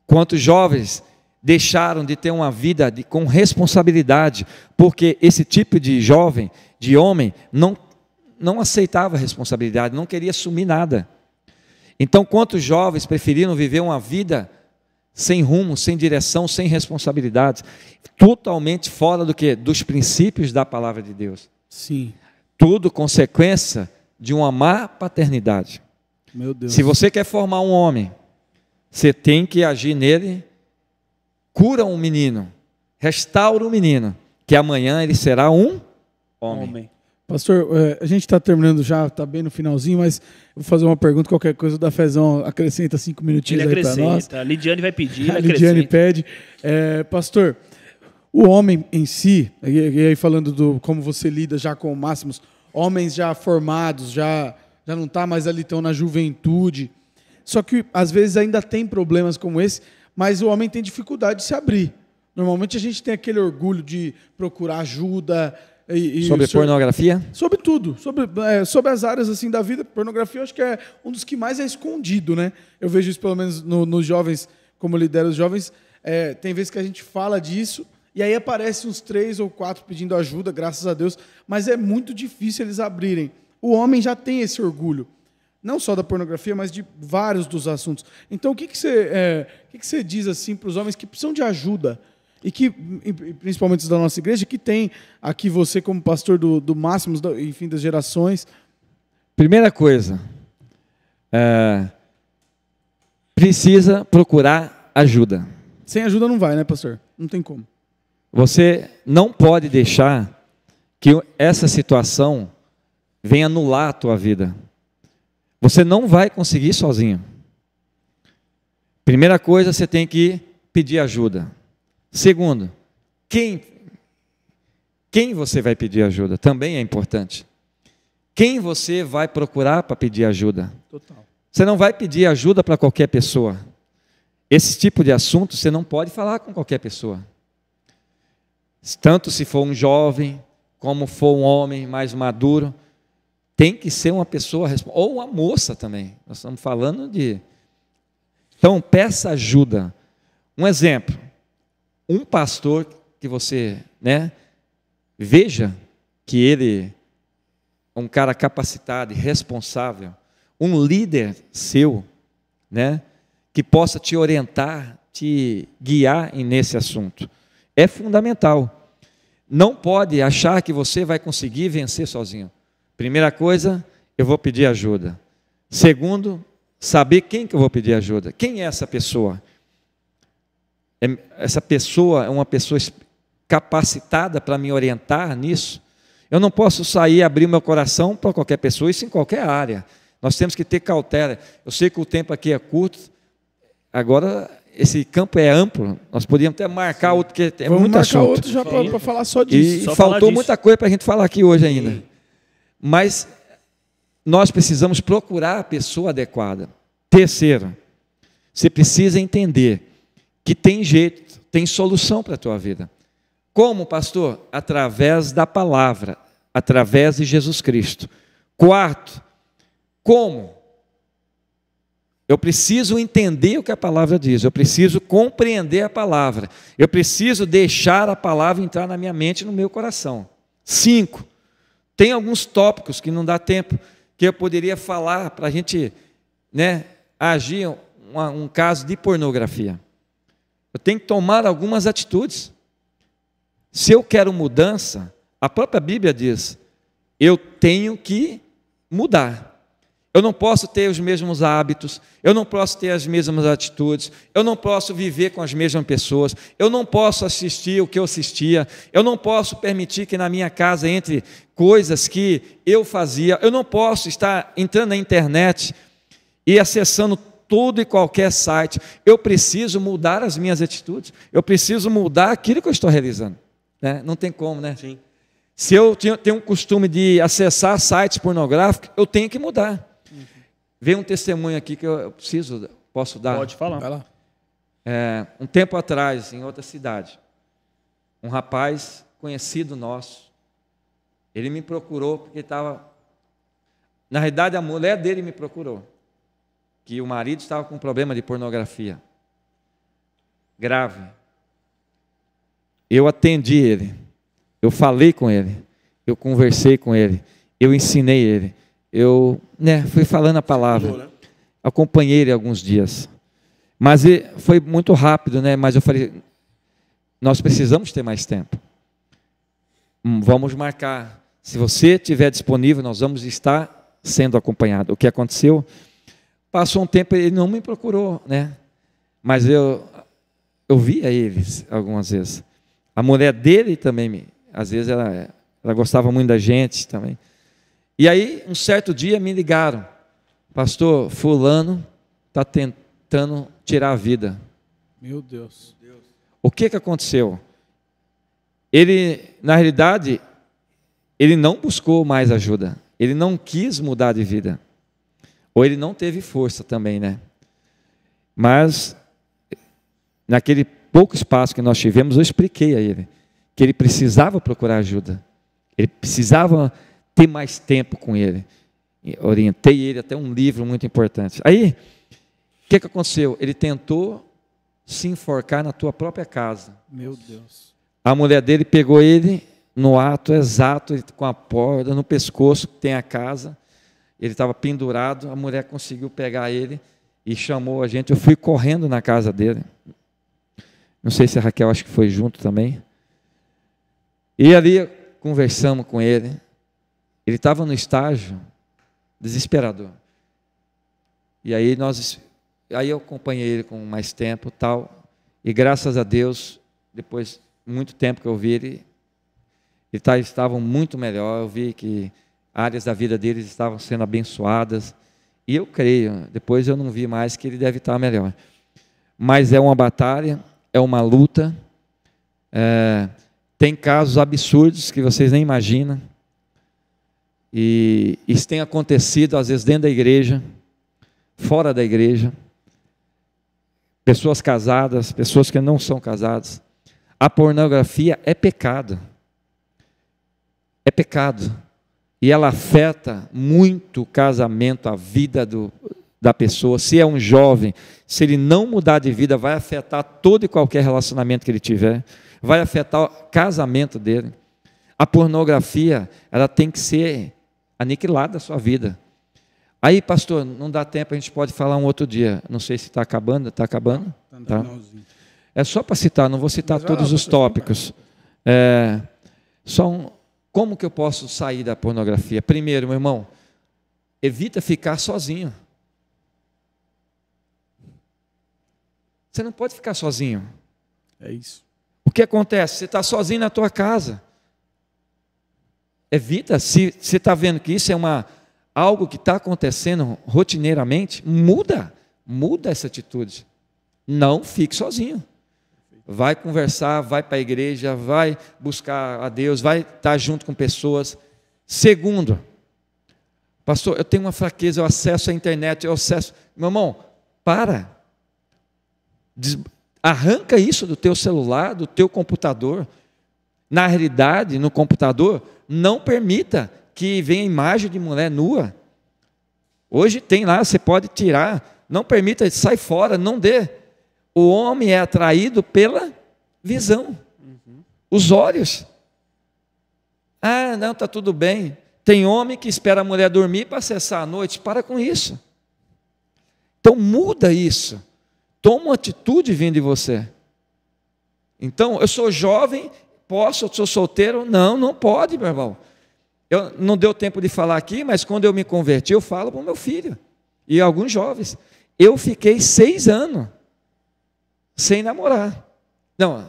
Quantos jovens deixaram de ter uma vida de, com responsabilidade, porque esse tipo de jovem, de homem, não não aceitava responsabilidade, não queria assumir nada. Então, quantos jovens preferiram viver uma vida sem rumo, sem direção, sem responsabilidades, totalmente fora do que dos princípios da palavra de Deus. Sim. Tudo consequência de uma má paternidade. Meu Deus. Se você quer formar um homem, você tem que agir nele, cura um menino, restaura o um menino, que amanhã ele será um homem. homem. Pastor, é, a gente está terminando já, está bem no finalzinho, mas vou fazer uma pergunta, qualquer coisa da Fezão acrescenta cinco minutinhos ele aí para nós. A Lidiane vai pedir, A Lidiane acrescenta. pede. É, pastor, o homem em si, e aí falando do como você lida já com o Máximos, homens já formados, já, já não está mais ali, estão na juventude, só que às vezes ainda tem problemas como esse, mas o homem tem dificuldade de se abrir. Normalmente a gente tem aquele orgulho de procurar ajuda, e, e sobre senhor, é pornografia? Sobre tudo, sobre, é, sobre as áreas assim da vida. Pornografia, eu acho que é um dos que mais é escondido, né? Eu vejo isso pelo menos no, nos jovens, como lidera os jovens. É, tem vezes que a gente fala disso e aí aparece uns três ou quatro pedindo ajuda, graças a Deus, mas é muito difícil eles abrirem. O homem já tem esse orgulho, não só da pornografia, mas de vários dos assuntos. Então, o que, que, você, é, o que, que você diz assim para os homens que precisam de ajuda? e que, principalmente os da nossa igreja, que tem aqui você como pastor do, do enfim, das gerações? Primeira coisa, é, precisa procurar ajuda. Sem ajuda não vai, né, pastor? Não tem como. Você não pode deixar que essa situação venha anular a tua vida. Você não vai conseguir sozinho. Primeira coisa, você tem que pedir ajuda. Segundo, quem, quem você vai pedir ajuda também é importante. Quem você vai procurar para pedir ajuda? Total. Você não vai pedir ajuda para qualquer pessoa. Esse tipo de assunto você não pode falar com qualquer pessoa. Tanto se for um jovem, como for um homem mais maduro, tem que ser uma pessoa ou uma moça também. Nós estamos falando de. Então, peça ajuda. Um exemplo um pastor que você né, veja que ele é um cara capacitado e responsável, um líder seu, né, que possa te orientar, te guiar nesse assunto. É fundamental. Não pode achar que você vai conseguir vencer sozinho. Primeira coisa, eu vou pedir ajuda. Segundo, saber quem que eu vou pedir ajuda. Quem é essa pessoa? É, essa pessoa é uma pessoa capacitada para me orientar nisso. Eu não posso sair e abrir meu coração para qualquer pessoa, isso em qualquer área. Nós temos que ter cautela. Eu sei que o tempo aqui é curto, agora esse campo é amplo, nós podíamos até marcar outro, porque é Vamos muito marcar outro já para falar só disso. E só faltou muita disso. coisa para a gente falar aqui hoje ainda. Sim. Mas nós precisamos procurar a pessoa adequada. Terceiro, você precisa entender que tem jeito, tem solução para a tua vida. Como, pastor? Através da palavra, através de Jesus Cristo. Quarto, como? Eu preciso entender o que a palavra diz, eu preciso compreender a palavra, eu preciso deixar a palavra entrar na minha mente e no meu coração. Cinco, tem alguns tópicos que não dá tempo, que eu poderia falar para a gente né, agir um caso de pornografia. Eu tenho que tomar algumas atitudes. Se eu quero mudança, a própria Bíblia diz: eu tenho que mudar. Eu não posso ter os mesmos hábitos, eu não posso ter as mesmas atitudes, eu não posso viver com as mesmas pessoas, eu não posso assistir o que eu assistia, eu não posso permitir que na minha casa entre coisas que eu fazia, eu não posso estar entrando na internet e acessando todo e qualquer site. Eu preciso mudar as minhas atitudes, eu preciso mudar aquilo que eu estou realizando. Né? Não tem como, né? Sim. Se eu tenho um costume de acessar sites pornográficos, eu tenho que mudar. Uhum. Vem um testemunho aqui que eu preciso, posso dar? Pode falar. vai É, um tempo atrás, em outra cidade, um rapaz conhecido nosso, ele me procurou porque estava. Na realidade, a mulher dele me procurou que o marido estava com problema de pornografia. Grave. Eu atendi ele. Eu falei com ele. Eu conversei com ele. Eu ensinei ele. Eu né, fui falando a palavra. Né? Acompanhei ele alguns dias. Mas foi muito rápido, né? Mas eu falei, nós precisamos ter mais tempo. Hum, vamos marcar. Se você tiver disponível, nós vamos estar sendo acompanhado. O que aconteceu? Passou um tempo, ele não me procurou, né? Mas eu, eu via eles algumas vezes. A mulher dele também, me, às vezes, ela, ela gostava muito da gente também. E aí, um certo dia, me ligaram: Pastor, Fulano está tentando tirar a vida. Meu Deus. O que, que aconteceu? Ele, na realidade, ele não buscou mais ajuda. Ele não quis mudar de vida. Ou ele não teve força também, né? Mas, naquele pouco espaço que nós tivemos, eu expliquei a ele que ele precisava procurar ajuda. Ele precisava ter mais tempo com ele. Orientei ele até um livro muito importante. Aí, o que, que aconteceu? Ele tentou se enforcar na tua própria casa. Meu Deus. A mulher dele pegou ele no ato exato, com a porta no pescoço, que tem a casa, ele estava pendurado, a mulher conseguiu pegar ele e chamou a gente. Eu fui correndo na casa dele. Não sei se a Raquel acho que foi junto também. E ali conversamos com ele. Ele estava no estágio desesperador. E aí nós aí eu acompanhei ele com mais tempo, tal. E graças a Deus, depois muito tempo que eu vi ele, ele tá, estava muito melhor. Eu vi que áreas da vida deles estavam sendo abençoadas. E eu creio, depois eu não vi mais que ele deve estar melhor. Mas é uma batalha, é uma luta. É, tem casos absurdos que vocês nem imaginam. E isso tem acontecido, às vezes, dentro da igreja, fora da igreja. Pessoas casadas, pessoas que não são casadas. A pornografia é pecado. É pecado e ela afeta muito o casamento, a vida do, da pessoa. Se é um jovem, se ele não mudar de vida, vai afetar todo e qualquer relacionamento que ele tiver, vai afetar o casamento dele. A pornografia, ela tem que ser aniquilada da sua vida. Aí, pastor, não dá tempo, a gente pode falar um outro dia. Não sei se está acabando, está acabando? Não, tá. tá, tá. É só para citar, não vou citar todos os tópicos. É, só um, como que eu posso sair da pornografia? Primeiro, meu irmão, evita ficar sozinho. Você não pode ficar sozinho. É isso. O que acontece? Você está sozinho na tua casa. Evita, se você está vendo que isso é uma, algo que está acontecendo rotineiramente, muda, muda essa atitude. Não fique sozinho vai conversar, vai para a igreja, vai buscar a Deus, vai estar tá junto com pessoas. Segundo, pastor, eu tenho uma fraqueza, eu acesso à internet, eu acesso. Meu irmão, para. Des... Arranca isso do teu celular, do teu computador. Na realidade, no computador, não permita que venha imagem de mulher nua. Hoje tem lá, você pode tirar. Não permita, sai fora, não dê o homem é atraído pela visão, os olhos. Ah, não, está tudo bem. Tem homem que espera a mulher dormir para acessar a noite. Para com isso. Então muda isso. Toma uma atitude vindo de você. Então, eu sou jovem, posso, eu sou solteiro? Não, não pode, meu irmão. Eu, não deu tempo de falar aqui, mas quando eu me converti, eu falo para o meu filho e alguns jovens. Eu fiquei seis anos sem namorar. Não,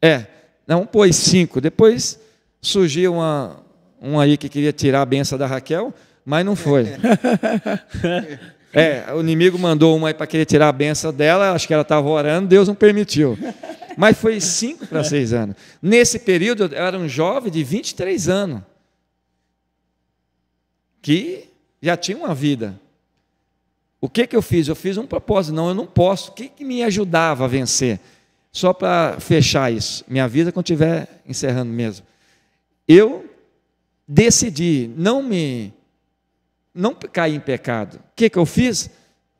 é, não pôs cinco. Depois surgiu uma, um aí que queria tirar a benção da Raquel, mas não foi. É, o inimigo mandou uma aí para querer tirar a benção dela, acho que ela estava orando, Deus não permitiu. Mas foi cinco para seis anos. Nesse período, eu era um jovem de 23 anos, que já tinha uma vida. O que, que eu fiz? Eu fiz um propósito, não, eu não posso. O que, que me ajudava a vencer? Só para fechar isso, me avisa quando estiver encerrando mesmo. Eu decidi não me não cair em pecado. O que, que eu fiz?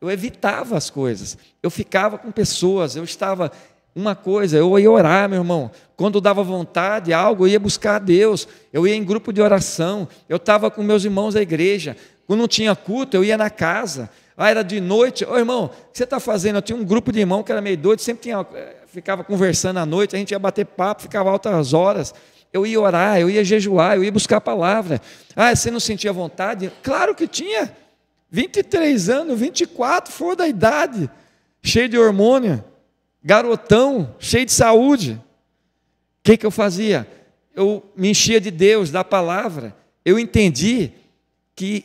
Eu evitava as coisas. Eu ficava com pessoas, eu estava uma coisa, eu ia orar, meu irmão. Quando dava vontade, algo, eu ia buscar a Deus. Eu ia em grupo de oração. Eu estava com meus irmãos da igreja. Quando não tinha culto, eu ia na casa. Ah, era de noite. Ô irmão, o que você está fazendo? Eu tinha um grupo de irmão que era meio doido, sempre tinha, eh, ficava conversando à noite, a gente ia bater papo, ficava altas horas. Eu ia orar, eu ia jejuar, eu ia buscar a palavra. Ah, você não sentia vontade? Claro que tinha. 23 anos, 24, for da idade, cheio de hormônio, garotão, cheio de saúde. O que, que eu fazia? Eu me enchia de Deus, da palavra. Eu entendi que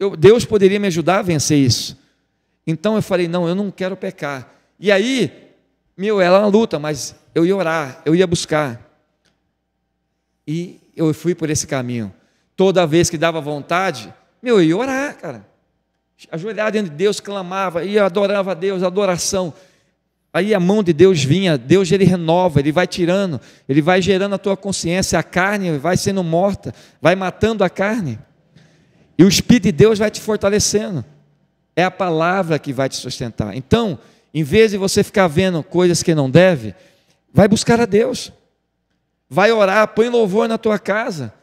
eu, Deus poderia me ajudar a vencer isso. Então eu falei: não, eu não quero pecar. E aí, meu, era uma luta, mas eu ia orar, eu ia buscar. E eu fui por esse caminho. Toda vez que dava vontade, meu, eu ia orar, cara. Ajoelhado diante de Deus, clamava, e adorava a Deus, adoração. Aí a mão de Deus vinha, Deus ele renova, ele vai tirando, ele vai gerando a tua consciência, a carne vai sendo morta, vai matando a carne. E o Espírito de Deus vai te fortalecendo. É a palavra que vai te sustentar. Então, em vez de você ficar vendo coisas que não deve, vai buscar a Deus. Vai orar, põe louvor na tua casa.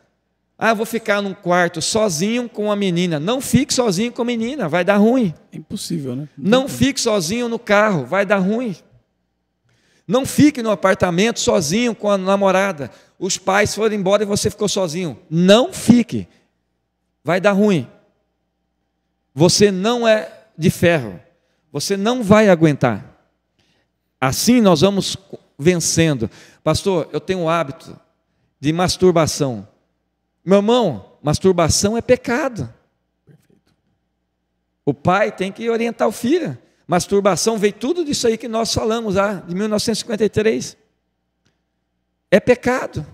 Ah, vou ficar num quarto sozinho com a menina. Não fique sozinho com a menina, vai dar ruim. É impossível, né? Não, não fique sozinho no carro, vai dar ruim. Não fique no apartamento sozinho com a namorada. Os pais foram embora e você ficou sozinho. Não fique vai dar ruim. Você não é de ferro. Você não vai aguentar. Assim nós vamos vencendo. Pastor, eu tenho o hábito de masturbação. Meu irmão, masturbação é pecado. O pai tem que orientar o filho. Masturbação veio tudo disso aí que nós falamos lá, ah, de 1953. É pecado.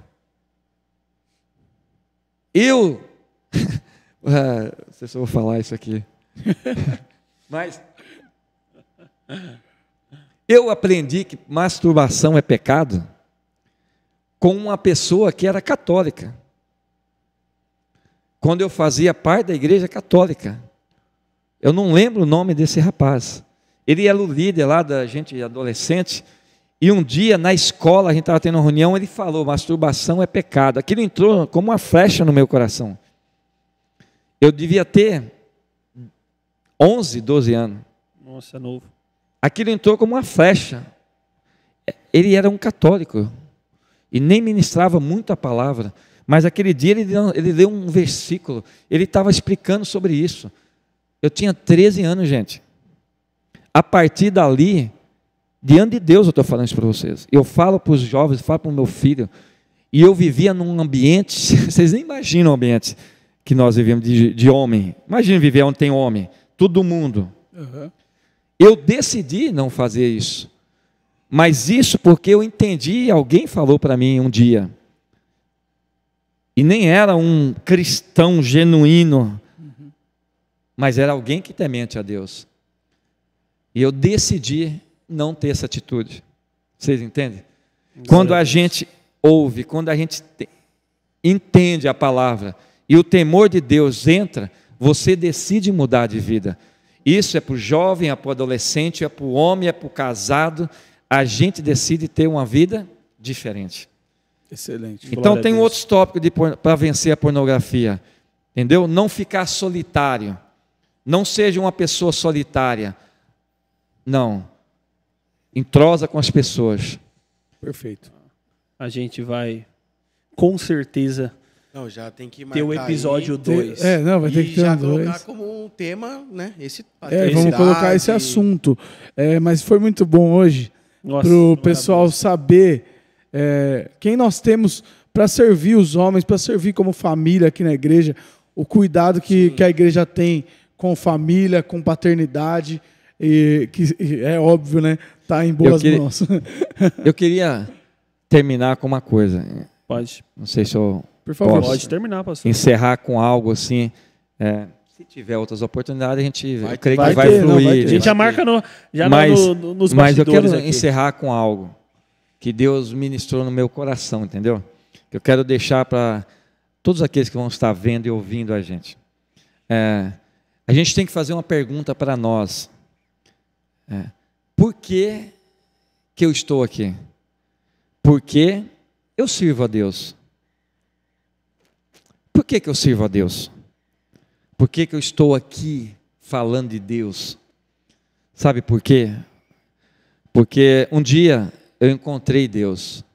Eu Ah, não sei se eu vou falar isso aqui. Mas eu aprendi que masturbação é pecado com uma pessoa que era católica. Quando eu fazia parte da igreja católica. Eu não lembro o nome desse rapaz. Ele era o líder lá da gente adolescente. E um dia na escola, a gente estava tendo uma reunião, ele falou: masturbação é pecado. Aquilo entrou como uma flecha no meu coração. Eu devia ter 11, 12 anos. Nossa, é novo. Aquilo entrou como uma flecha. Ele era um católico e nem ministrava muito a palavra, mas aquele dia ele, ele leu um versículo, ele estava explicando sobre isso. Eu tinha 13 anos, gente. A partir dali, diante de Deus eu estou falando isso para vocês. Eu falo para os jovens, falo para o meu filho, e eu vivia num ambiente, vocês nem imaginam o ambiente que nós vivemos de, de homem. Imagina viver onde tem homem, todo mundo. Uhum. Eu decidi não fazer isso. Mas isso porque eu entendi, alguém falou para mim um dia. E nem era um cristão genuíno, uhum. mas era alguém que temente a Deus. E eu decidi não ter essa atitude. Vocês entendem? Exatamente. Quando a gente ouve, quando a gente entende a palavra, e o temor de Deus entra, você decide mudar de vida. Isso é para o jovem, é para o adolescente, é para o homem, é para o casado. A gente decide ter uma vida diferente. Excelente. Então Glória tem outros tópicos para vencer a pornografia. Entendeu? Não ficar solitário. Não seja uma pessoa solitária. Não. Entrosa com as pessoas. Perfeito. A gente vai, com certeza, não, já tem que ter o episódio 2. É, não, vai ter que ter já colocar dois. como um tema, né? Esse é, vamos colocar esse assunto. É, mas foi muito bom hoje para o pessoal saber é, quem nós temos para servir os homens, para servir como família aqui na igreja, o cuidado que, que a igreja tem com família, com paternidade, e que e é óbvio, né? Tá em boas eu queria, mãos. eu queria terminar com uma coisa. Pode. Não sei se eu por favor, Posso pode terminar, pastor. Encerrar com algo assim. É, se tiver outras oportunidades, a gente vai, creio vai que vai ter, fluir. Não, vai A gente já marca no, já mas, no, no, nos Mas eu quero aqui. encerrar com algo que Deus ministrou no meu coração, entendeu? Que eu quero deixar para todos aqueles que vão estar vendo e ouvindo a gente. É, a gente tem que fazer uma pergunta para nós. É, por que, que eu estou aqui? que eu sirvo a Deus. Por que, que eu sirvo a Deus? Por que, que eu estou aqui falando de Deus? Sabe por quê? Porque um dia eu encontrei Deus.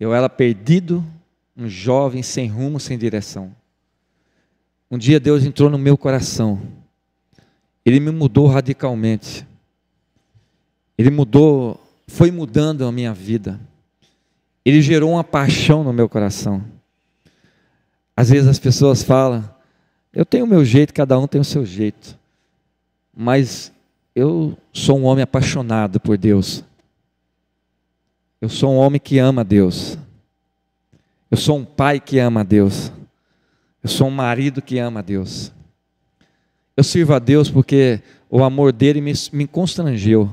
Eu era perdido, um jovem sem rumo, sem direção. Um dia Deus entrou no meu coração. Ele me mudou radicalmente. Ele mudou, foi mudando a minha vida. Ele gerou uma paixão no meu coração. Às vezes as pessoas falam, eu tenho o meu jeito, cada um tem o seu jeito. Mas eu sou um homem apaixonado por Deus. Eu sou um homem que ama Deus. Eu sou um pai que ama Deus. Eu sou um marido que ama Deus. Eu sirvo a Deus porque o amor dele me, me constrangeu.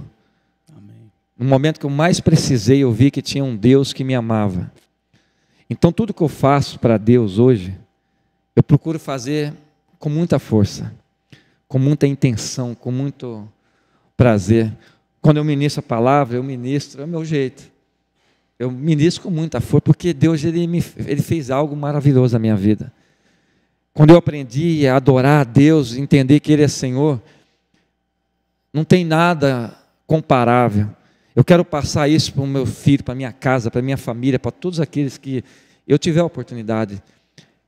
Amém. No momento que eu mais precisei, eu vi que tinha um Deus que me amava. Então, tudo que eu faço para Deus hoje, eu procuro fazer com muita força, com muita intenção, com muito prazer. Quando eu ministro a palavra, eu ministro, é o meu jeito. Eu ministro com muita força, porque Deus ele, me, ele fez algo maravilhoso na minha vida. Quando eu aprendi a adorar a Deus, entender que Ele é Senhor, não tem nada comparável. Eu quero passar isso para o meu filho, para a minha casa, para a minha família, para todos aqueles que eu tiver a oportunidade.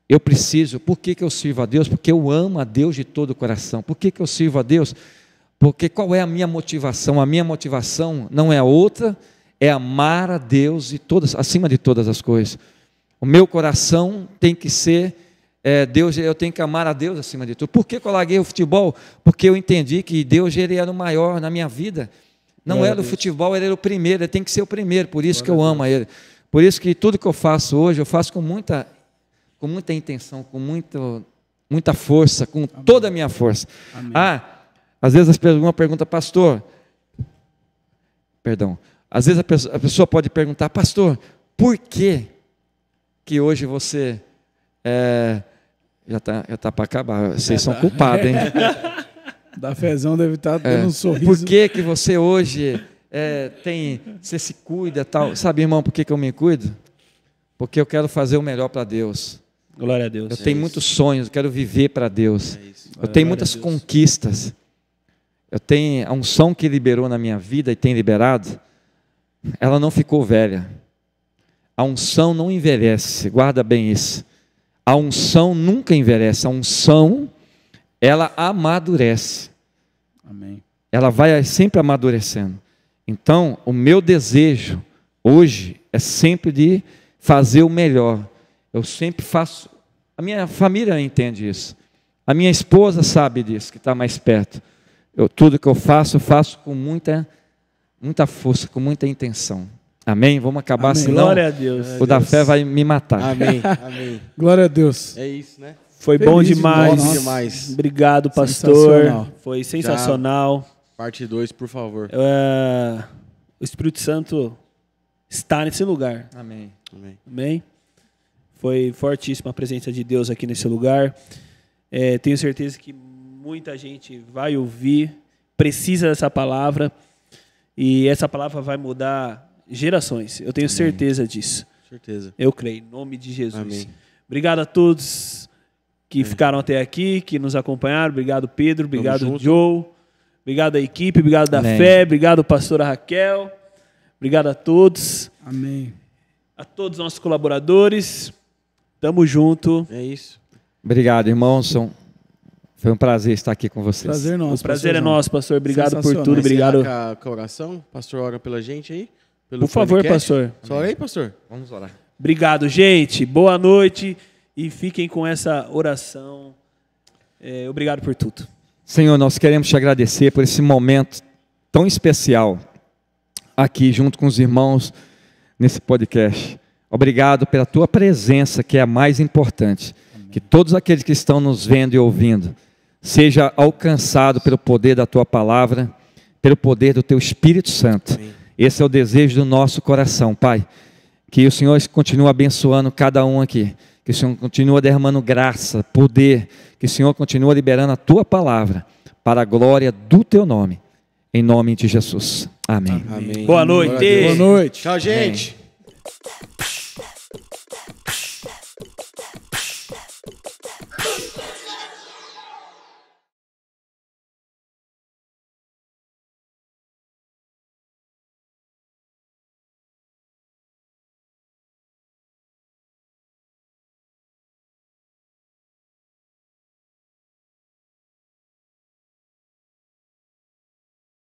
Eu preciso, por que, que eu sirvo a Deus? Porque eu amo a Deus de todo o coração. Por que, que eu sirvo a Deus? Porque qual é a minha motivação? A minha motivação não é outra, é amar a Deus e todas, acima de todas as coisas. O meu coração tem que ser é, Deus, eu tenho que amar a Deus acima de tudo. Por que, eu larguei o futebol? Porque eu entendi que Deus era o maior na minha vida. Não era é do futebol, ele era é o primeiro, ele tem que ser o primeiro, por isso que eu amo a ele. Por isso que tudo que eu faço hoje, eu faço com muita, com muita intenção, com muito, muita força, com Amém. toda a minha força. Amém. Ah, às vezes uma pergunta, pastor, perdão, às vezes a pessoa, a pessoa pode perguntar, pastor, por que que hoje você é, já está já tá, tá para acabar, vocês são é, tá. culpados, hein? Da fezão deve estar tá é. dando é. um sorriso. Por que, que você hoje é, tem. Você se cuida tal? Sabe, irmão, por que, que eu me cuido? Porque eu quero fazer o melhor para Deus. Glória a Deus. Eu é tenho isso. muitos sonhos, eu quero viver para Deus. É eu tenho muitas conquistas. Eu tenho a unção que liberou na minha vida e tem liberado. Ela não ficou velha. A unção não envelhece, guarda bem isso. A unção nunca envelhece. A unção ela amadurece. Amém. Ela vai sempre amadurecendo. Então, o meu desejo hoje é sempre de fazer o melhor. Eu sempre faço. A minha família entende isso. A minha esposa sabe disso, que está mais perto. Eu, tudo que eu faço, eu faço com muita, muita força, com muita intenção. Amém? Vamos acabar, Amém. senão o da fé vai me matar. Amém. Amém. Glória a Deus. É isso, né? Foi Feliz bom demais. Bom demais. Obrigado, pastor. Sensacional. Foi sensacional. Já parte 2, por favor. Uh, o Espírito Santo está nesse lugar. Amém. Amém. Amém. Foi fortíssima a presença de Deus aqui nesse lugar. É, tenho certeza que muita gente vai ouvir, precisa dessa palavra e essa palavra vai mudar gerações. Eu tenho Amém. certeza disso. Certeza. Eu creio, em nome de Jesus. Amém. Obrigado a todos que é. ficaram até aqui, que nos acompanharam. Obrigado, Pedro. Obrigado, Joe. Obrigado à equipe. Obrigado da Amém. fé. Obrigado, pastora Raquel. Obrigado a todos. Amém. A todos os nossos colaboradores. Tamo junto. É isso. Obrigado, irmãos. Foi um prazer estar aqui com vocês. Prazer é nosso. O prazer é nosso, pastor. Obrigado por tudo. Obrigado. Com a oração, pastor, ora pela gente aí. por favor, podcast. pastor. Só orei, pastor. Vamos orar. Obrigado, gente. Boa noite e fiquem com essa oração. É, obrigado por tudo. Senhor, nós queremos te agradecer por esse momento tão especial aqui junto com os irmãos nesse podcast. Obrigado pela tua presença, que é a mais importante. Amém. Que todos aqueles que estão nos vendo e ouvindo seja alcançado pelo poder da tua palavra, pelo poder do teu Espírito Santo. Amém. Esse é o desejo do nosso coração, Pai. Que o Senhor continue abençoando cada um aqui. Que o Senhor continua derramando graça, poder. Que o Senhor continua liberando a tua palavra para a glória do teu nome. Em nome de Jesus. Amém. Amém. Boa noite. Boa noite. Tchau, gente. Amém.